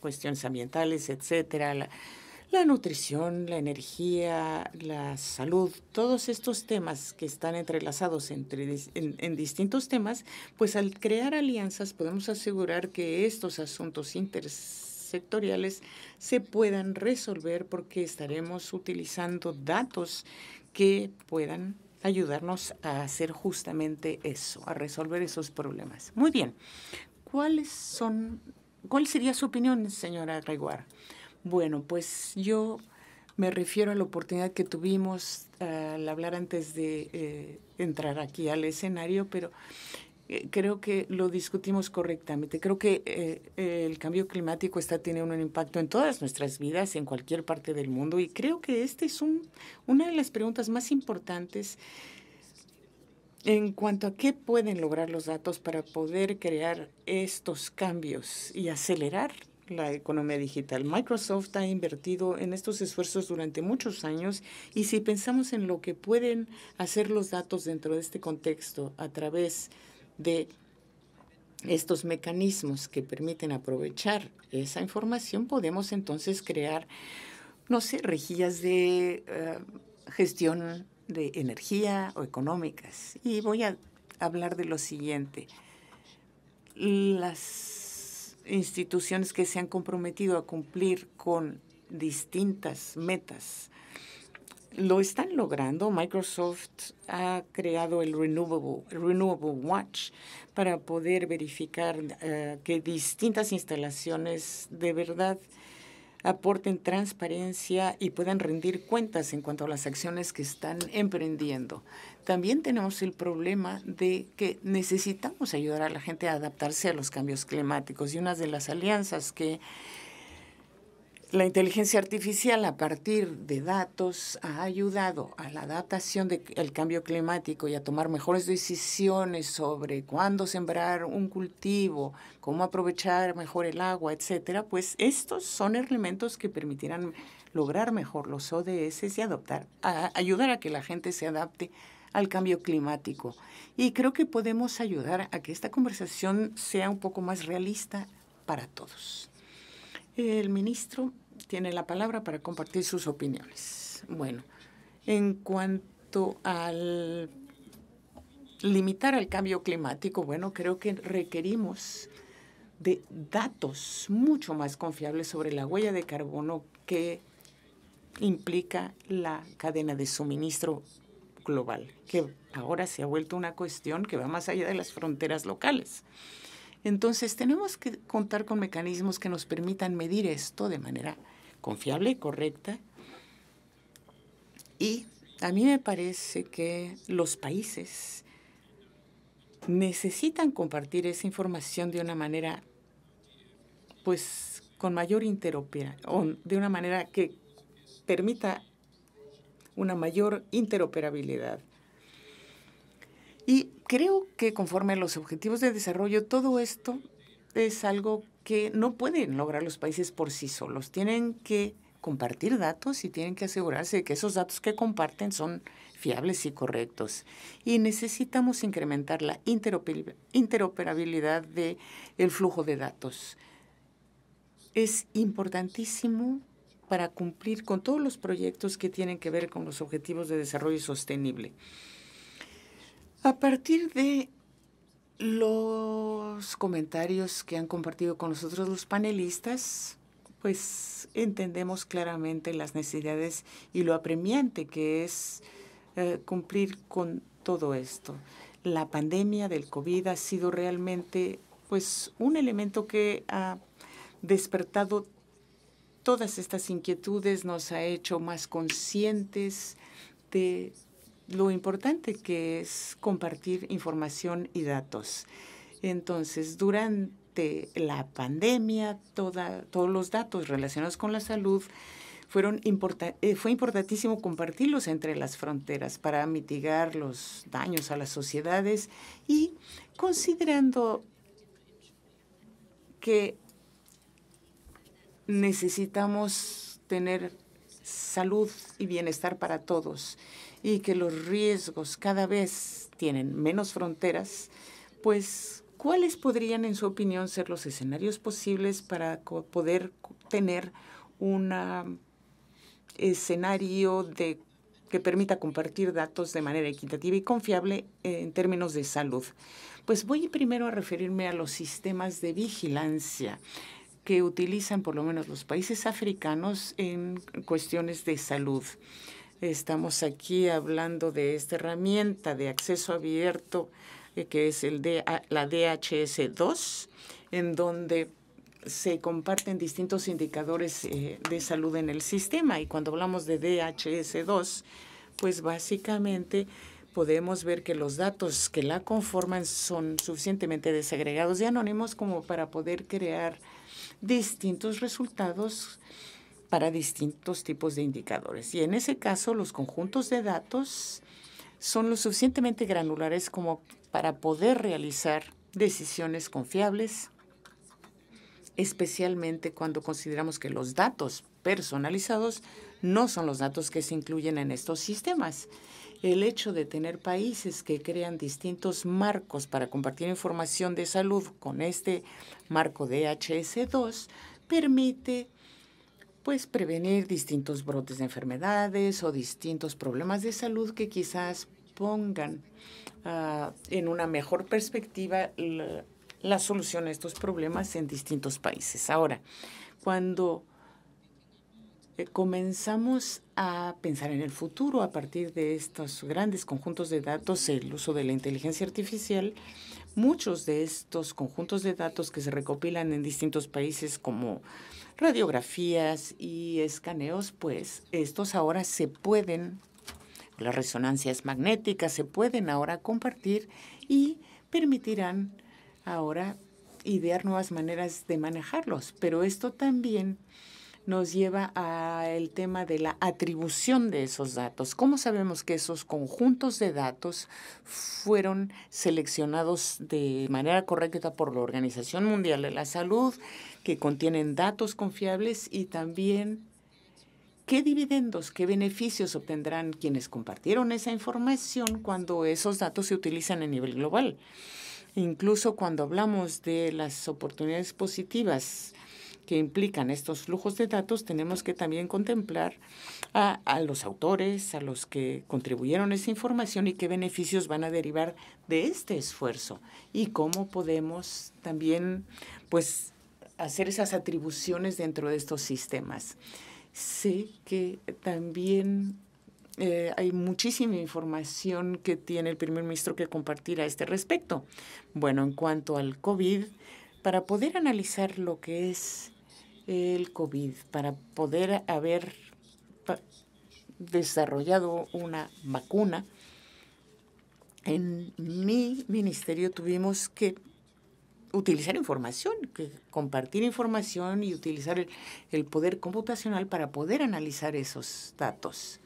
Speaker 3: cuestiones ambientales, etcétera, la, nutrición, la energía, la salud, todos estos temas que están entrelazados entre, en, distintos temas, pues al crear alianzas podemos asegurar que estos asuntos intersectoriales se puedan resolver porque estaremos utilizando datos que puedan ayudarnos a hacer justamente eso, a resolver esos problemas. Muy bien, ¿cuáles son ¿Cuál sería su opinión, señora Reguar? Bueno, pues yo me refiero a la oportunidad que tuvimos al hablar antes de eh, entrar aquí al escenario, pero eh, creo que lo discutimos correctamente. Creo que eh, el cambio climático está teniendo un impacto en todas nuestras vidas, en cualquier parte del mundo, y creo que esta es una de las preguntas más importantes en cuanto a qué pueden lograr los datos para poder crear estos cambios y acelerar la economía digital. Microsoft ha invertido en estos esfuerzos durante muchos años y si pensamos en lo que pueden hacer los datos dentro de este contexto a través de estos mecanismos que permiten aprovechar esa información, podemos entonces crear, no sé, rejillas de eh, gestión de energía o económicas. Y voy a hablar de lo siguiente. Las instituciones que se han comprometido a cumplir con distintas metas lo están logrando. Microsoft ha creado el Renewable, Renewable Watch para poder verificar eh, que distintas instalaciones de verdad aporten transparencia y puedan rendir cuentas en cuanto a las acciones que están emprendiendo. También tenemos el problema de que necesitamos ayudar a la gente a adaptarse a los cambios climáticos y una de las alianzas que la inteligencia artificial a partir de datos ha ayudado a la adaptación del cambio climático y a tomar mejores decisiones sobre cuándo sembrar un cultivo, cómo aprovechar mejor el agua, etcétera, pues estos son elementos que permitirán lograr mejor los ODS y adoptar, ayudar a que la gente se adapte al cambio climático. Y creo que podemos ayudar a que esta conversación sea un poco más realista para todos. El ministro tiene la palabra para compartir sus opiniones. Bueno, en cuanto al limitar el cambio climático, bueno, creo que requerimos de datos mucho más confiables sobre la huella de carbono que implica la cadena de suministro global, que ahora se ha vuelto una cuestión que va más allá de las fronteras locales. Entonces tenemos que contar con mecanismos que nos permitan medir esto de manera confiable y correcta. Y a mí me parece que los países necesitan compartir esa información de una manera, pues, con mayor de una manera que permita una mayor interoperabilidad y creo que conforme a los objetivos de desarrollo, todo esto es algo que no pueden lograr los países por sí solos. Tienen que compartir datos y tienen que asegurarse de que esos datos que comparten son fiables y correctos. Y necesitamos incrementar la interoperabilidad del el flujo de datos. Es importantísimo para cumplir con todos los proyectos que tienen que ver con los objetivos de desarrollo sostenible. A partir de los comentarios que han compartido con nosotros los panelistas, pues entendemos claramente las necesidades y lo apremiante que es eh, cumplir con todo esto. La pandemia del COVID ha sido realmente pues un elemento que ha despertado todas estas inquietudes, nos ha hecho más conscientes de lo importante que es compartir información y datos. Entonces, durante la pandemia, todos los datos relacionados con la salud fueron eh, fue importantísimo compartirlos entre las fronteras para mitigar los daños a las sociedades y considerando que necesitamos tener salud y bienestar para todos y que los riesgos cada vez tienen menos fronteras, pues ¿cuáles podrían, en su opinión, ser los escenarios posibles para poder tener un mm, escenario que permita compartir datos de manera equitativa y confiable en términos de salud? Pues voy primero a referirme a los sistemas de vigilancia que utilizan por lo menos los países africanos en cuestiones de salud. Estamos aquí hablando de esta herramienta de acceso abierto eh, que es el de, la DHS2, en donde se comparten distintos indicadores eh, de salud en el sistema. Y cuando hablamos de DHS2, pues básicamente podemos ver que los datos que la conforman son suficientemente desagregados y anónimos como para poder crear distintos resultados para distintos tipos de indicadores. Y en ese caso, los conjuntos de datos son lo suficientemente granulares como para poder realizar decisiones confiables, especialmente cuando consideramos que los datos personalizados no son los datos que se incluyen en estos sistemas. El hecho de tener países que crean distintos marcos para compartir información de salud con este marco de hs 2 permite pues prevenir distintos brotes de enfermedades o distintos problemas de salud que quizás pongan ah, en una mejor perspectiva la solución a estos problemas en distintos países. Ahora, cuando eh, comenzamos a pensar en el futuro a partir de estos grandes conjuntos de datos, el uso de la inteligencia artificial. Muchos de estos conjuntos de datos que se recopilan en distintos países como radiografías y escaneos, pues estos ahora se pueden, las resonancias magnéticas se pueden ahora compartir y permitirán ahora idear nuevas maneras de manejarlos. Pero esto también nos lleva al tema de la atribución de esos datos. ¿Cómo sabemos que esos conjuntos de datos fueron seleccionados de manera correcta por la Organización Mundial de la Salud, que contienen datos confiables y también ¿Qué dividendos, qué beneficios obtendrán quienes compartieron esa información cuando esos datos se utilizan a nivel global? Incluso cuando hablamos de las oportunidades positivas que implican estos flujos de datos, tenemos que también contemplar a, los autores, a los que contribuyeron esa información y qué beneficios van a derivar de este esfuerzo y cómo podemos también pues, hacer esas atribuciones dentro de estos sistemas. Sé que también eh, hay muchísima información que tiene el primer ministro que compartir a este respecto. Bueno, en cuanto al COVID, para poder analizar lo que es el COVID para poder haber desarrollado una vacuna, en mi ministerio tuvimos que utilizar información, que compartir información y utilizar el, el, poder computacional para poder analizar esos datos.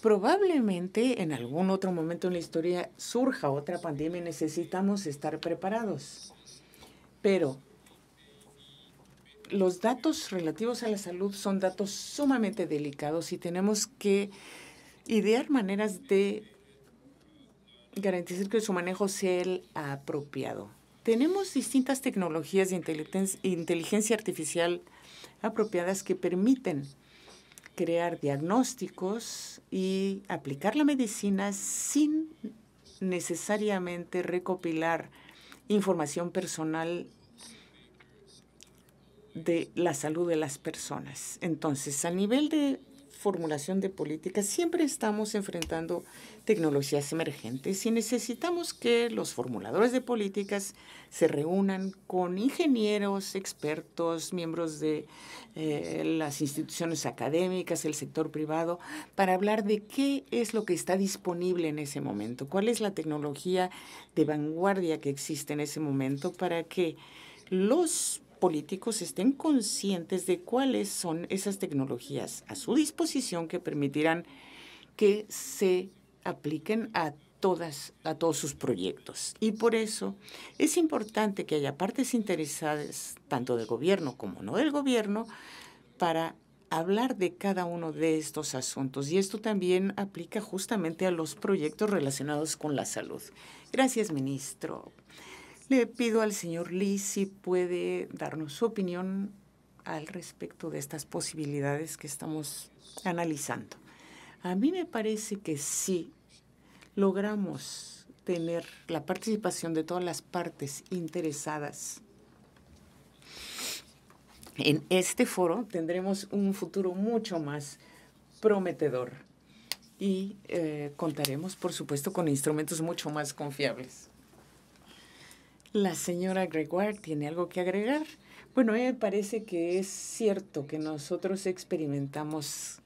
Speaker 3: Probablemente en algún otro momento en la historia surja otra pandemia y necesitamos estar preparados. Pero los datos relativos a la salud son datos sumamente delicados y tenemos que idear maneras de garantizar que su manejo sea el apropiado. Tenemos distintas tecnologías de inteligencia artificial apropiadas que permiten crear diagnósticos y aplicar la medicina sin necesariamente recopilar información personal de la salud de las personas. Entonces, a nivel de formulación de políticas, siempre estamos enfrentando tecnologías emergentes y necesitamos que los formuladores de políticas se reúnan con ingenieros, expertos, miembros de eh, las instituciones académicas, el sector privado, para hablar de qué es lo que está disponible en ese momento, cuál es la tecnología de vanguardia que existe en ese momento para que los políticos estén conscientes de cuáles son esas tecnologías a su disposición que permitirán que se apliquen a todas a todos sus proyectos y por eso es importante que haya partes interesadas tanto del gobierno como no del gobierno para hablar de cada uno de estos asuntos y esto también aplica justamente a los proyectos relacionados con la salud. Gracias, ministro. Le pido al señor Lee si puede darnos su opinión al respecto de estas posibilidades que estamos analizando. A mí me parece que si logramos tener la participación de todas las partes interesadas en este foro tendremos un futuro mucho más prometedor y eh, contaremos, por supuesto, con instrumentos mucho más confiables. La señora Gregoire tiene algo que agregar. Bueno, me parece que es cierto que nosotros experimentamos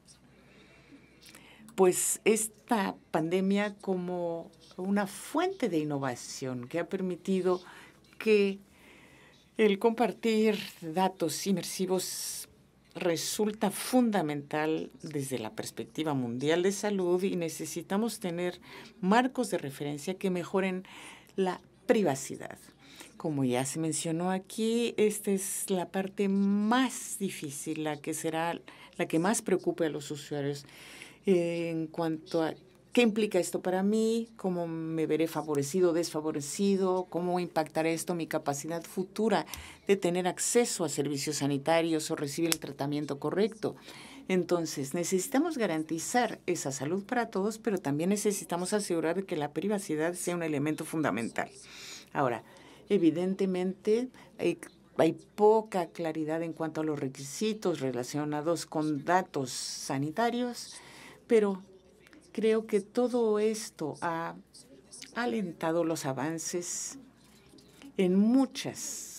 Speaker 3: pues esta pandemia como una fuente de innovación que ha permitido que el compartir datos inmersivos resulta fundamental desde la perspectiva mundial de salud y necesitamos tener marcos de referencia que mejoren la privacidad como ya se mencionó aquí, esta es la parte más difícil, la que será la que más preocupe a los usuarios en cuanto a qué implica esto para mí, cómo me veré favorecido, o desfavorecido, cómo impactará esto mi capacidad futura de tener acceso a servicios sanitarios o recibir el tratamiento correcto. Entonces, necesitamos garantizar esa salud para todos, pero también necesitamos asegurar que la privacidad sea un elemento fundamental. Ahora, Evidentemente, hay, poca claridad en cuanto a los requisitos relacionados con datos sanitarios, pero creo que todo esto ha alentado los avances en muchas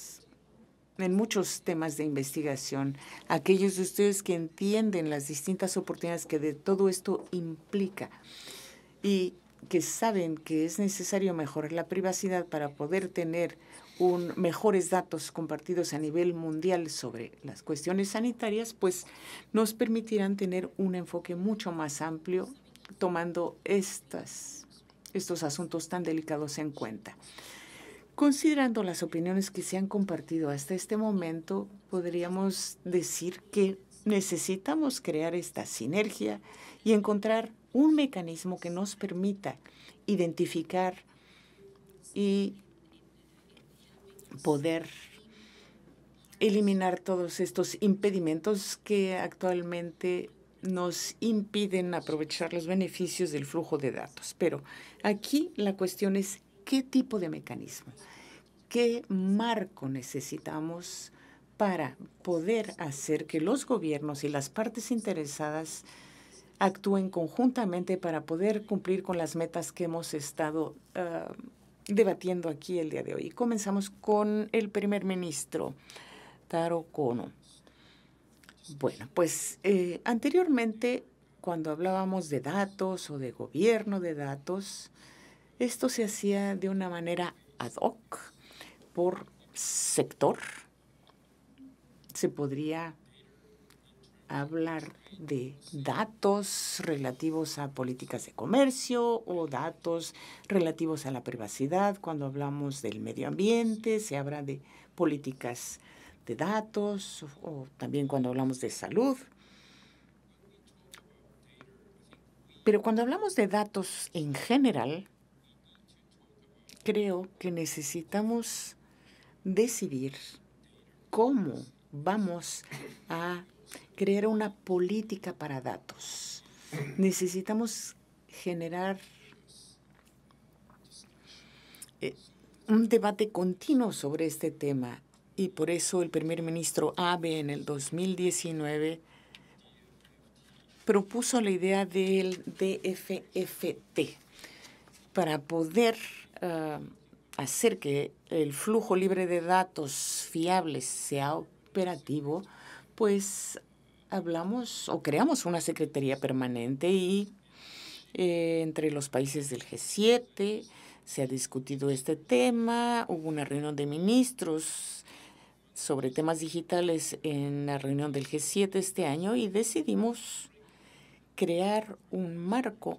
Speaker 3: en muchos temas de investigación. Aquellos de ustedes que entienden las distintas oportunidades que de todo esto implica y que saben que es necesario mejorar la privacidad para poder tener un, mejores datos compartidos a nivel mundial sobre las cuestiones sanitarias, pues nos permitirán tener un enfoque mucho más amplio tomando estas, estos asuntos tan delicados en cuenta. Considerando las opiniones que se han compartido hasta este momento, podríamos decir que necesitamos crear esta sinergia y encontrar un mecanismo que nos permita identificar y poder eliminar todos estos impedimentos que actualmente nos impiden aprovechar los beneficios del flujo de datos. Pero aquí la cuestión es qué tipo de mecanismo, qué marco necesitamos para poder hacer que los gobiernos y las partes interesadas actúen conjuntamente para poder cumplir con las metas que hemos estado ah, debatiendo aquí el día de hoy. Comenzamos con el primer ministro, Taro Kono. Bueno, pues eh, anteriormente, cuando hablábamos de datos o de gobierno de datos, esto se hacía de una manera ad hoc, por sector. Se podría hablar de datos relativos a políticas de comercio o datos relativos a la privacidad. Cuando hablamos del medio ambiente, se habla de políticas de datos o también cuando hablamos de salud. Pero cuando hablamos de datos en general, creo que necesitamos decidir cómo vamos a crear una política para datos. Necesitamos generar eh, un debate continuo sobre este tema y por eso el primer ministro Abe en el 2019 propuso la idea del DFFT para poder ah, hacer que el flujo libre de datos fiables sea operativo pues hablamos o creamos una secretaría permanente y eh, entre los países del G7 se ha discutido este tema, hubo una reunión de ministros sobre temas digitales en la reunión del G7 este año y decidimos crear un marco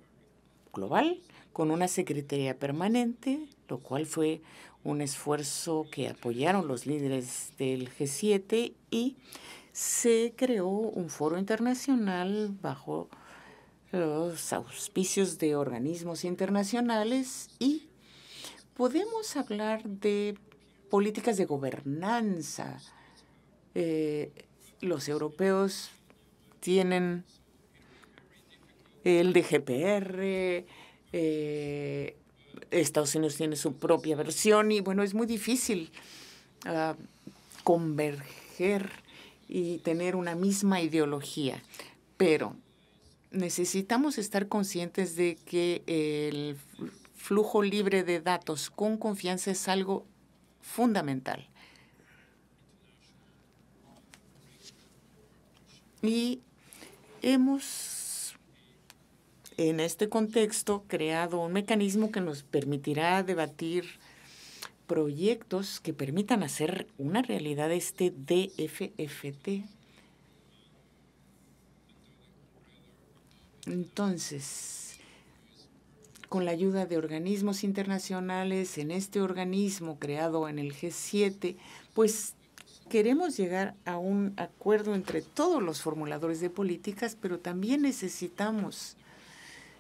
Speaker 3: global con una secretaría permanente, lo cual fue un esfuerzo que apoyaron los líderes del G7 y se creó un foro internacional bajo los auspicios de organismos internacionales y podemos hablar de políticas de gobernanza. Eh, los europeos tienen el DGPR, eh, Estados Unidos tiene su propia versión y bueno, es muy difícil ah, converger y tener una misma ideología, pero necesitamos estar conscientes de que el flujo libre de datos con confianza es algo fundamental. Y hemos, en este contexto, creado un mecanismo que nos permitirá debatir proyectos que permitan hacer una realidad este DFFT. Entonces, con la ayuda de organismos internacionales, en este organismo creado en el G7, pues queremos llegar a un acuerdo entre todos los formuladores de políticas, pero también necesitamos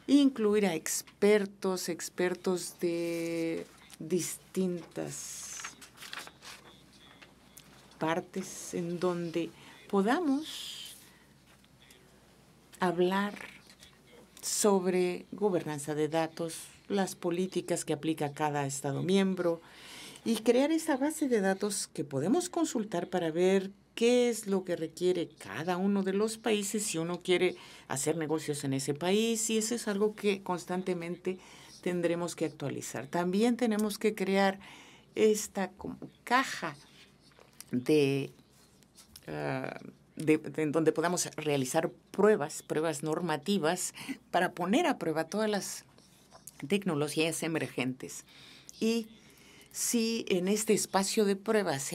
Speaker 3: incluir a expertos, expertos de distintas partes en donde podamos hablar sobre gobernanza de datos, las políticas que aplica cada Estado miembro y crear esa base de datos que podemos consultar para ver qué es lo que requiere cada uno de los países si uno quiere hacer negocios en ese país y eso es algo que constantemente tendremos que actualizar. También tenemos que crear esta caja ah, en donde podamos realizar pruebas, pruebas normativas para poner a prueba todas las tecnologías emergentes. Y si en este espacio de pruebas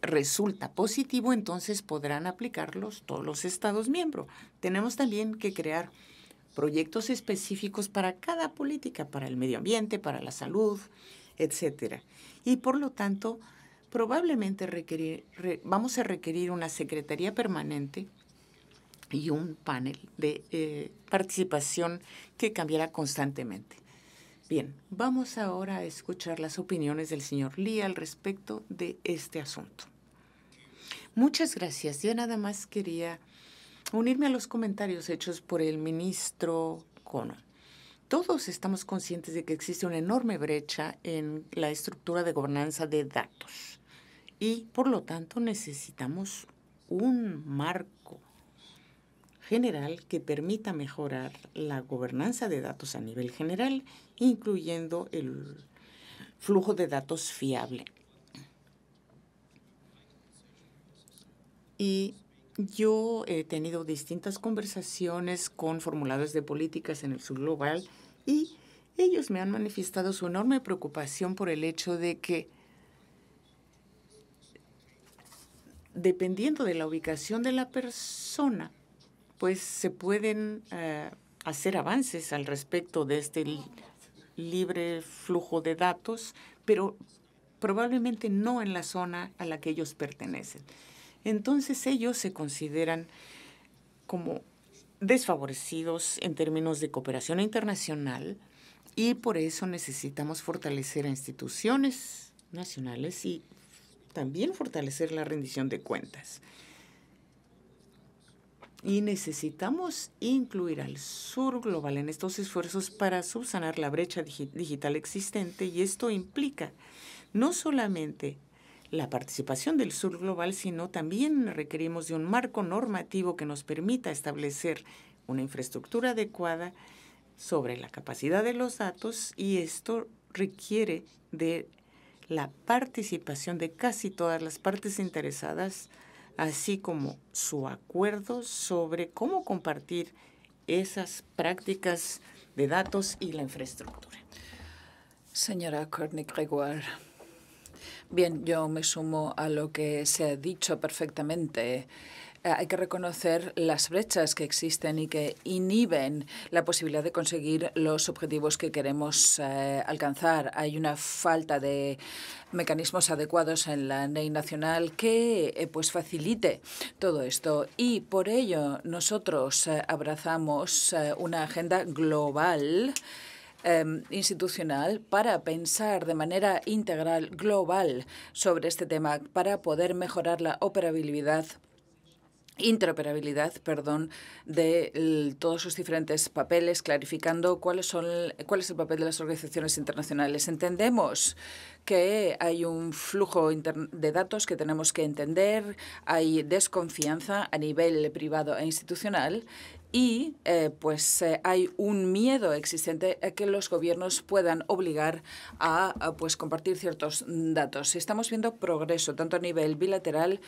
Speaker 3: resulta positivo, entonces podrán aplicarlos todos los Estados miembros. Tenemos también que crear proyectos específicos para cada política, para el medio ambiente, para la salud, etcétera. Y por lo tanto, probablemente vamos a requerir una secretaría permanente y un panel de eh, participación que cambiará constantemente. Bien, vamos ahora a escuchar las opiniones del señor Lee al respecto de este asunto. Muchas gracias. Yo nada más quería unirme a los comentarios hechos por el ministro Cono. Todos estamos conscientes de que existe una enorme brecha en la estructura de gobernanza de datos y por lo tanto necesitamos un marco general que permita mejorar la gobernanza de datos a nivel general, incluyendo el flujo de datos fiable. Y yo he tenido distintas conversaciones con formuladores de políticas en el sur global y ellos me han manifestado su enorme preocupación por el hecho de que dependiendo de la ubicación de la persona, pues se pueden eh, hacer avances al respecto de este libre flujo de datos, pero probablemente no en la zona a la que ellos pertenecen entonces ellos se consideran como desfavorecidos en términos de cooperación internacional y por eso necesitamos fortalecer a instituciones nacionales y también fortalecer la rendición de cuentas. Y necesitamos incluir al sur global en estos esfuerzos para subsanar la brecha digital existente y esto implica no solamente la participación del sur global, sino también requerimos de un marco normativo que nos permita establecer una infraestructura adecuada sobre la capacidad de los datos y esto requiere de la participación de casi todas las partes interesadas, así como su acuerdo sobre cómo compartir esas prácticas de datos y la
Speaker 1: infraestructura. Señora Courtney Gregoire, Bien, yo me sumo a lo que se ha dicho perfectamente eh, hay que reconocer las brechas que existen y que inhiben la posibilidad de conseguir los objetivos que queremos eh, alcanzar. Hay una falta de mecanismos adecuados en la ley nacional que eh, pues facilite todo esto y por ello nosotros abrazamos una agenda global Em, institucional para pensar de manera integral, global, sobre este tema, para poder mejorar la operabilidad interoperabilidad, perdón, de todos sus diferentes papeles, clarificando cuáles son, cuál es el papel de las organizaciones internacionales. Entendemos que hay un flujo de datos que tenemos que entender, hay desconfianza a nivel privado e institucional y eh, pues eh, hay un miedo existente a que los gobiernos puedan obligar a, pues compartir ciertos datos. Estamos viendo progreso tanto a nivel bilateral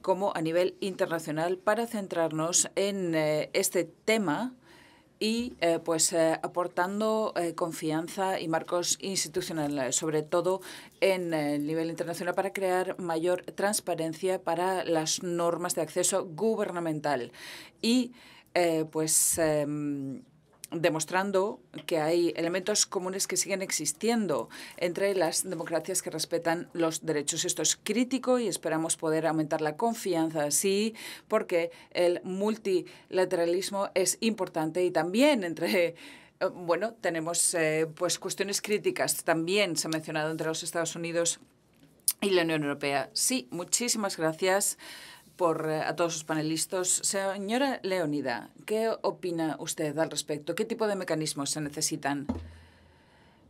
Speaker 1: como a nivel internacional para centrarnos en eh, este tema y pues aportando confianza y marcos institucionales, sobre todo en el nivel internacional, para crear mayor transparencia para las normas de acceso gubernamental y eh, pues em, demostrando que hay elementos comunes que siguen existiendo entre las democracias que respetan los derechos. Esto es crítico y esperamos poder aumentar la confianza así, porque el multilateralismo es importante y también entre eh, bueno, tenemos eh, pues cuestiones críticas también se ha mencionado entre los Estados Unidos y la Unión Europea. Sí, muchísimas gracias por eh, a todos los panelistas. Señora Leonida, ¿qué opina usted al respecto? ¿Qué tipo de mecanismos se necesitan?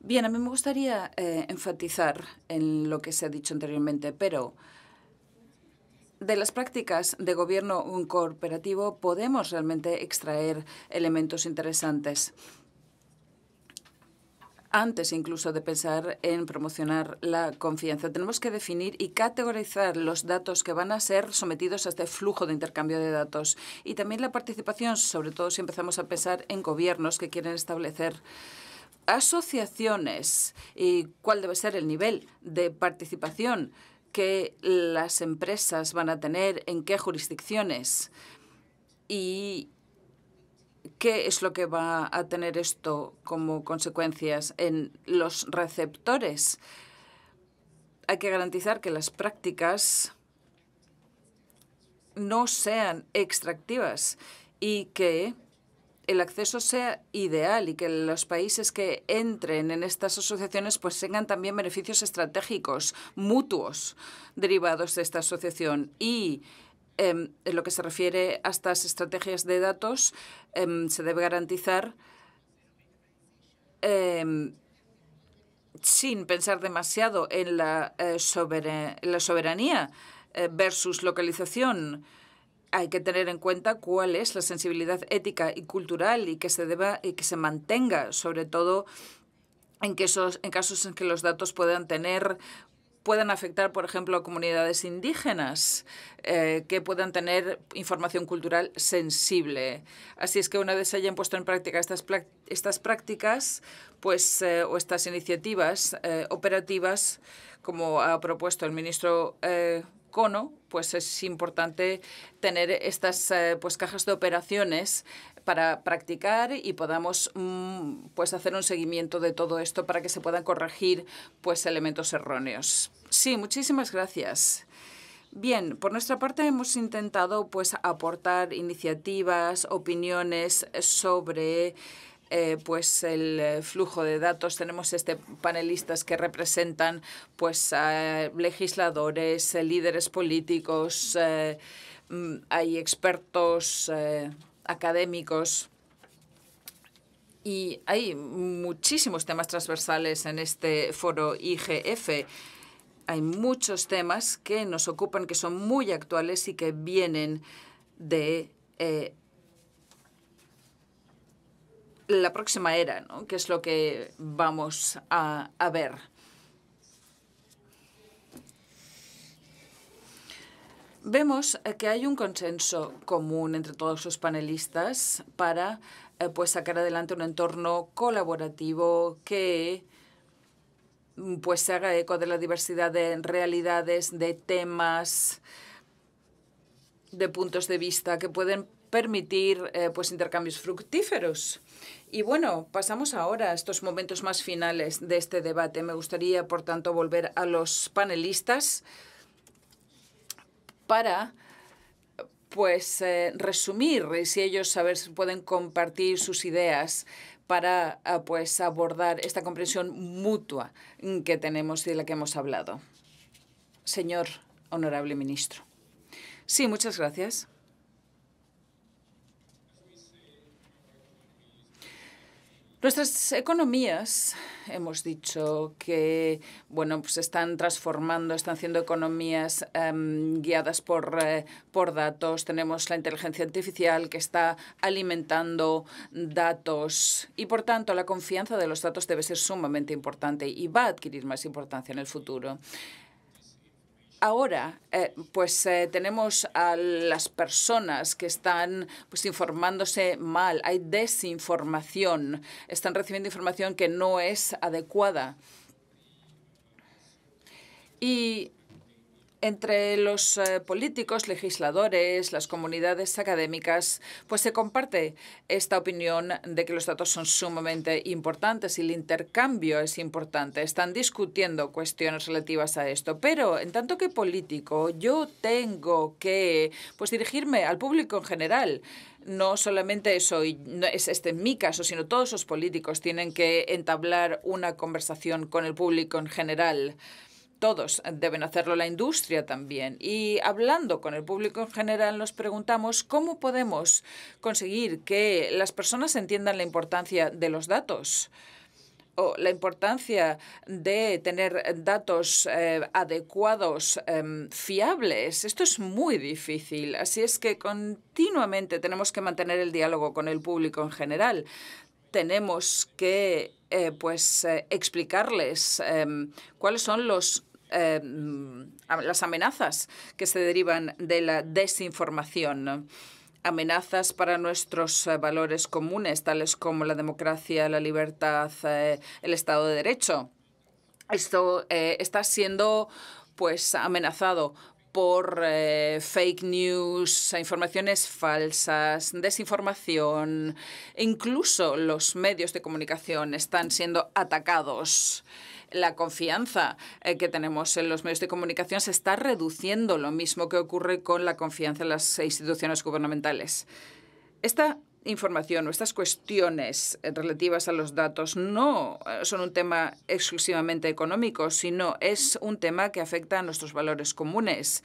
Speaker 1: Bien, a mí me gustaría eh, enfatizar en lo que se ha dicho anteriormente, pero de las prácticas de gobierno cooperativo podemos realmente extraer elementos interesantes antes incluso de pensar en promocionar la confianza. Tenemos que definir y categorizar los datos que van a ser sometidos a este flujo de intercambio de datos y también la participación, sobre todo si empezamos a pensar en gobiernos que quieren establecer asociaciones y cuál debe ser el nivel de participación que las empresas van a tener, en qué jurisdicciones y ¿Qué es lo que va a tener esto como consecuencias en los receptores? Hay que garantizar que las prácticas no sean extractivas y que el acceso sea ideal y que los países que entren en estas asociaciones pues tengan también beneficios estratégicos mutuos derivados de esta asociación y Em, en lo que se refiere a estas estrategias de datos, em, se debe garantizar em, sin pensar demasiado en la, eh, soberanía eh, versus localización. Hay que tener en cuenta cuál es la sensibilidad ética y cultural y que se deba y que se mantenga, sobre todo en, en casos en que los datos puedan tener puedan afectar, por ejemplo, a comunidades indígenas eh, que puedan tener información cultural sensible. Así es que una vez se hayan puesto en práctica estas, estas prácticas pues, eh, o estas iniciativas eh, operativas, como ha propuesto el ministro cono, pues es importante tener estas eh, pues cajas de operaciones para practicar y podamos mm, pues hacer un seguimiento de todo esto para que se puedan corregir pues elementos erróneos. Sí, muchísimas gracias. Bien, por nuestra parte hemos intentado pues aportar iniciativas, opiniones sobre eh, pues el eh, flujo de datos. Tenemos este panelistas que representan pues legisladores, eh, líderes políticos, mm, hay expertos académicos. Y hay muchísimos temas transversales en este foro IGF hay muchos temas que nos ocupan, que son muy actuales y que vienen de la próxima era, ¿no? que es lo que vamos a, ver. Vemos eh, que hay un consenso común entre todos los panelistas para eh, pues, sacar adelante un entorno colaborativo que pues, se haga eco de la diversidad de realidades, de temas, de puntos de vista que pueden permitir eh, pues intercambios fructíferos. Y bueno, pasamos ahora a estos momentos más finales de este debate. Me gustaría, por tanto, volver a los panelistas para pues eh, resumir y si ellos saber pueden compartir sus ideas para ah, pues abordar esta comprensión mutua que tenemos y de la que hemos hablado. Señor honorable ministro. Sí, muchas gracias. Nuestras economías, hemos dicho que bueno, pues están transformando, están haciendo economías em, guiadas por, eh, por datos. Tenemos la inteligencia artificial que está alimentando datos y, por tanto, la confianza de los datos debe ser sumamente importante y va a adquirir más importancia en el futuro ahora eh, pues eh, tenemos a las personas que están pues informándose mal, hay desinformación, están recibiendo información que no es adecuada. Y entre los eh, políticos, legisladores, las comunidades académicas, pues se comparte esta opinión de que los datos son sumamente importantes y el intercambio es importante. Están discutiendo cuestiones relativas a esto, pero en tanto que político, yo tengo que pues dirigirme al público en general no solamente soy, no es este mi caso, sino todos los políticos tienen que entablar una conversación con el público en general. Todos deben hacerlo, la industria también. Y hablando con el público en general, nos preguntamos cómo podemos conseguir que las personas entiendan la importancia de los datos o la importancia de tener datos eh, adecuados, em, fiables. Esto es muy difícil, así es que continuamente tenemos que mantener el diálogo con el público en general. Tenemos que eh, pues eh, explicarles em, cuáles son los em, las amenazas que se derivan de la desinformación amenazas para nuestros eh, valores comunes, tales como la democracia, la libertad, el Estado de Derecho. Esto está siendo pues amenazado por eh, fake news, informaciones falsas, desinformación. Incluso los medios de comunicación están siendo atacados la confianza eh, que tenemos en los medios de comunicación se está reduciendo, lo mismo que ocurre con la confianza en las instituciones gubernamentales. Esta información o estas cuestiones eh, relativas a los datos no eh, son un tema exclusivamente económico, sino es un tema que afecta a nuestros valores comunes.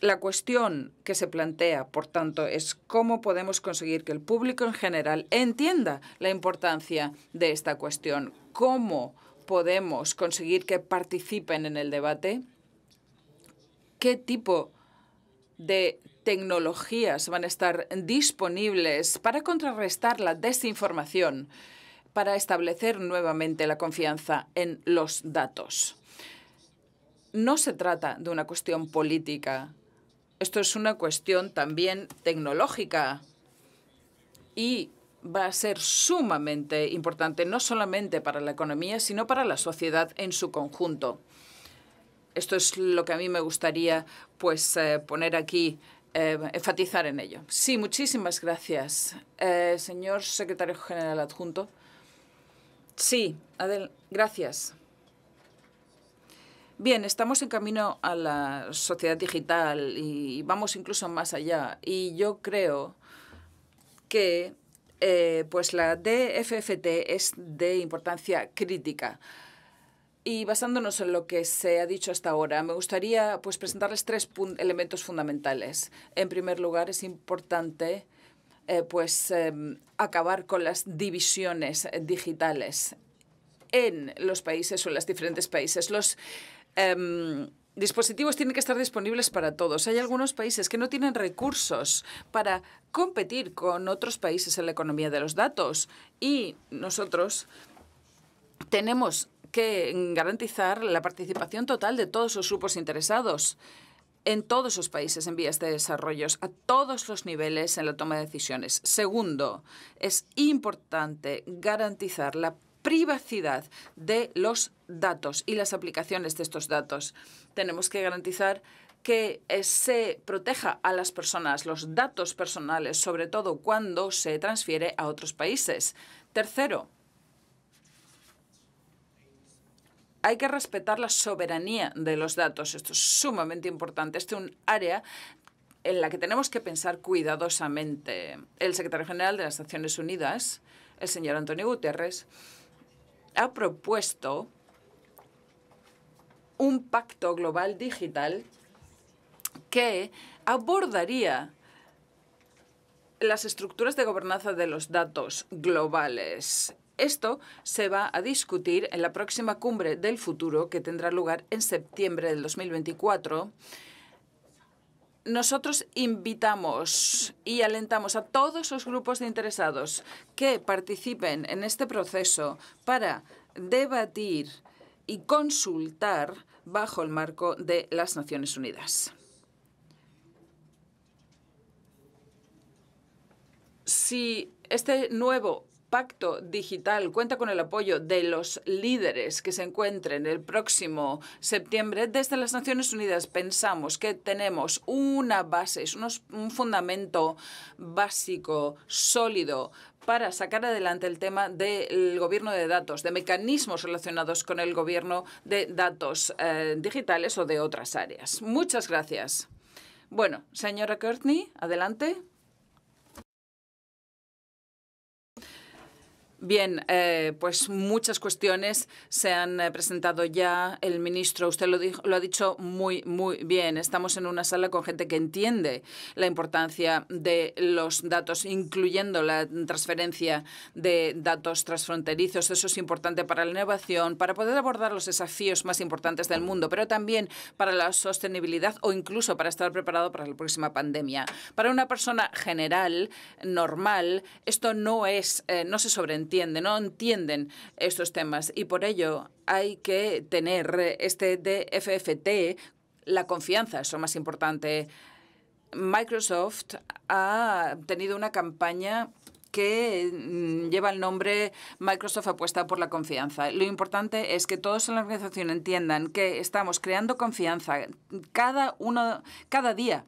Speaker 1: La cuestión que se plantea, por tanto, es cómo podemos conseguir que el público en general entienda la importancia de esta cuestión, cómo podemos conseguir que participen en el debate, qué tipo de tecnologías van a estar disponibles para contrarrestar la desinformación, para establecer nuevamente la confianza en los datos. No se trata de una cuestión política. Esto es una cuestión también tecnológica y va a ser sumamente importante, no solamente para la economía, sino para la sociedad en su conjunto. Esto es lo que a mí me gustaría pues, eh, poner aquí Em, enfatizar en ello. Sí, muchísimas gracias, eh, señor secretario general adjunto. Sí, Adel, gracias. Bien, estamos en camino a la sociedad digital y vamos incluso más allá. Y yo creo que eh, pues la DFFT es de importancia crítica. Y basándonos en lo que se ha dicho hasta ahora, me gustaría pues, presentarles tres elementos fundamentales. En primer lugar, es importante eh, pues, em, acabar con las divisiones digitales en los países o en los diferentes países. Los em, dispositivos tienen que estar disponibles para todos. Hay algunos países que no tienen recursos para competir con otros países en la economía de los datos y nosotros tenemos que garantizar la participación total de todos los grupos interesados en todos los países en vías de desarrollo, a todos los niveles en la toma de decisiones. Segundo, es importante garantizar la privacidad de los datos y las aplicaciones de estos datos. Tenemos que garantizar que eh, se proteja a las personas, los datos personales, sobre todo cuando se transfiere a otros países. Tercero, hay que respetar la soberanía de los datos. Esto es sumamente importante. Este es un área en la que tenemos que pensar cuidadosamente. El secretario general de las Naciones Unidas, el señor Antonio Guterres, ha propuesto un pacto global digital que abordaría las estructuras de gobernanza de los datos globales esto se va a discutir en la próxima cumbre del futuro que tendrá lugar en septiembre del 2024. Nosotros invitamos y alentamos a todos los grupos de interesados que participen en este proceso para debatir y consultar bajo el marco de las Naciones Unidas. Si este nuevo Pacto Digital cuenta con el apoyo de los líderes que se encuentren el próximo septiembre desde las Naciones Unidas. Pensamos que tenemos una base, un fundamento básico, sólido, para sacar adelante el tema del gobierno de datos, de mecanismos relacionados con el gobierno de datos eh, digitales o de otras áreas. Muchas gracias. Bueno, señora Courtney, adelante. Bien, eh, pues muchas cuestiones se han eh, presentado ya. El ministro, usted lo, dijo, lo ha dicho muy, muy bien. Estamos en una sala con gente que entiende la importancia de los datos, incluyendo la transferencia de datos transfronterizos. Eso es importante para la innovación, para poder abordar los desafíos más importantes del mundo, pero también para la sostenibilidad o incluso para estar preparado para la próxima pandemia. Para una persona general, normal, esto no es, eh, no se sobreentiende no entienden estos temas y por ello hay que tener este DFFT, la confianza es lo más importante. Microsoft ha tenido una campaña que mm, lleva el nombre Microsoft apuesta por la confianza. Lo importante es que todos en la organización entiendan que estamos creando confianza cada uno cada día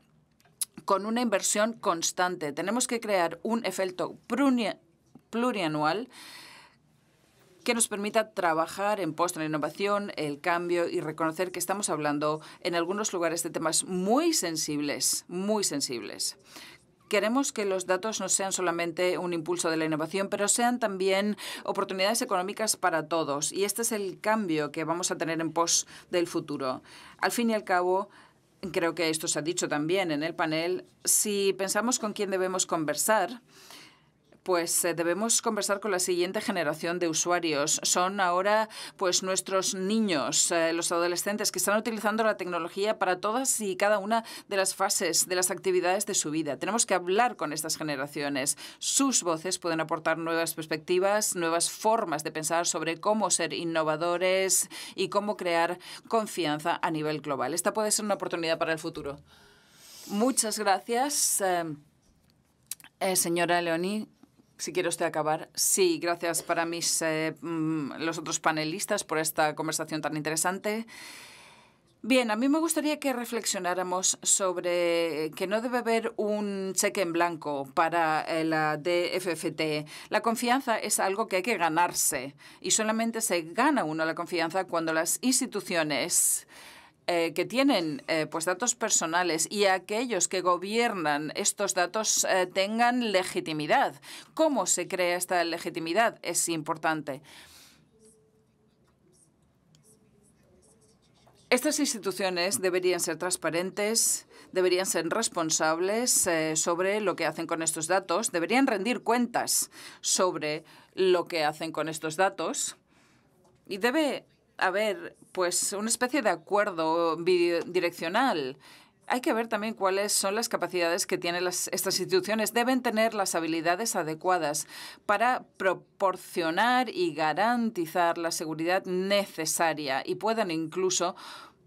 Speaker 1: con una inversión constante. Tenemos que crear un efecto prunia, plurianual que nos permita trabajar en pos de la innovación, el cambio y reconocer que estamos hablando en algunos lugares de temas muy sensibles, muy sensibles. Queremos que los datos no sean solamente un impulso de la innovación, pero sean también oportunidades económicas para todos. Y este es el cambio que vamos a tener en pos del futuro. Al fin y al cabo, creo que esto se ha dicho también en el panel, si pensamos con quién debemos conversar, pues eh, debemos conversar con la siguiente generación de usuarios. Son ahora pues nuestros niños, eh, los adolescentes que están utilizando la tecnología para todas y cada una de las fases de las actividades de su vida. Tenemos que hablar con estas generaciones. Sus voces pueden aportar nuevas perspectivas, nuevas formas de pensar sobre cómo ser innovadores y cómo crear confianza a nivel global. Esta puede ser una oportunidad para el futuro. Muchas gracias. Eh, señora Leoni, si quiere usted acabar. Sí, gracias para mis, eh, mm, los otros panelistas por esta conversación tan interesante. Bien, a mí me gustaría que reflexionáramos sobre que no debe haber un cheque en blanco para eh, la DFFT. La confianza es algo que hay que ganarse y solamente se gana uno la confianza cuando las instituciones eh, que tienen eh, pues datos personales y aquellos que gobiernan estos datos eh, tengan legitimidad. ¿Cómo se crea esta legitimidad? Es importante. Estas instituciones deberían ser transparentes, deberían ser responsables sobre lo que hacen con estos datos, deberían rendir cuentas sobre lo que hacen con estos datos y debe a ver, pues una especie de acuerdo bidireccional. Hay que ver también cuáles son las capacidades que tienen estas instituciones. Deben tener las habilidades adecuadas para proporcionar y garantizar la seguridad necesaria y puedan incluso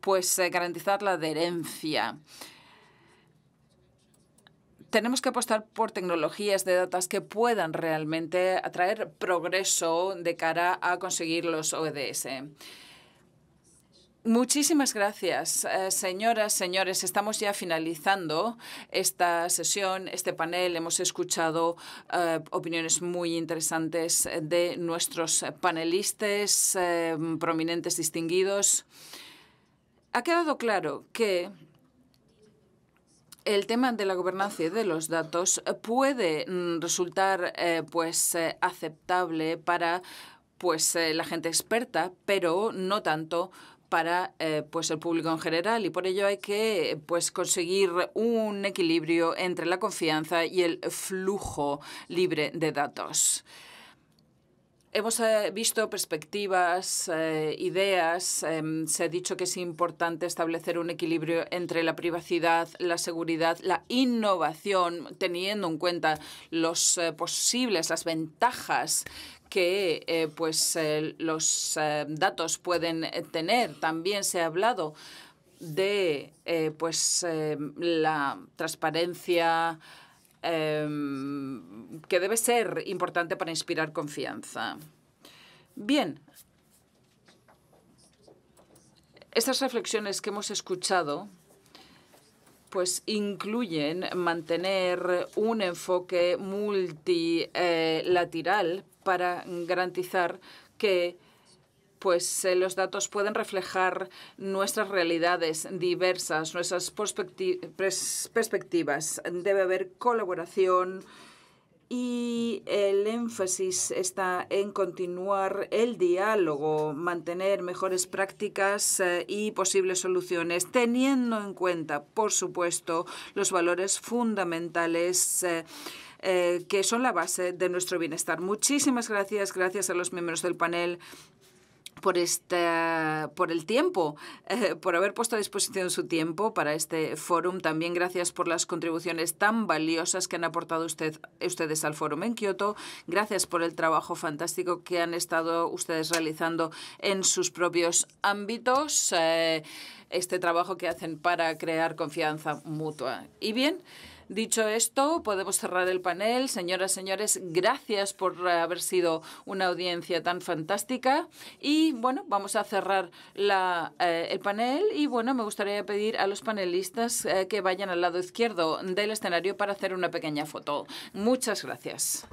Speaker 1: pues eh, garantizar la adherencia tenemos que apostar por tecnologías de datos que puedan realmente atraer progreso de cara a conseguir los ODS. E Muchísimas gracias, eh, señoras, señores. Estamos ya finalizando esta sesión, este panel. Hemos escuchado eh, opiniones muy interesantes de nuestros panelistas, eh, prominentes distinguidos. Ha quedado claro que el tema de la gobernanza y de los datos eh, puede mm, resultar eh, pues eh, aceptable para pues la gente experta, pero no tanto para pues el público en general y por ello hay que pues conseguir un equilibrio entre la confianza y el flujo libre de datos. Hemos eh, visto perspectivas, eh, ideas. Em, se ha dicho que es importante establecer un equilibrio entre la privacidad, la seguridad, la innovación, teniendo en cuenta los eh, posibles, las ventajas que pues los datos pueden tener. También se ha hablado de pues em, la transparencia Em, que debe ser importante para inspirar confianza. Bien, estas reflexiones que hemos escuchado pues incluyen mantener un enfoque multilateral para garantizar que pues eh, los datos pueden reflejar nuestras realidades diversas, nuestras perspectivas. Debe haber colaboración y el énfasis está en continuar el diálogo, mantener mejores prácticas eh, y posibles soluciones, teniendo en cuenta, por supuesto, los valores fundamentales. Eh, que son la base de nuestro bienestar. Muchísimas gracias, gracias a los miembros del panel por, esta, por el tiempo, eh, por haber puesto a disposición su tiempo para este fórum. También gracias por las contribuciones tan valiosas que han aportado usted, ustedes al fórum en Kioto. Gracias por el trabajo fantástico que han estado ustedes realizando en sus propios ámbitos, eh, este trabajo que hacen para crear confianza mutua. Y bien, Dicho esto, podemos cerrar el panel. Señoras, señores, gracias por eh, haber sido una audiencia tan fantástica. Y bueno, vamos a cerrar eh, el panel. Y bueno, me gustaría pedir a los panelistas eh, que vayan al lado izquierdo del escenario para hacer una pequeña foto. Muchas gracias.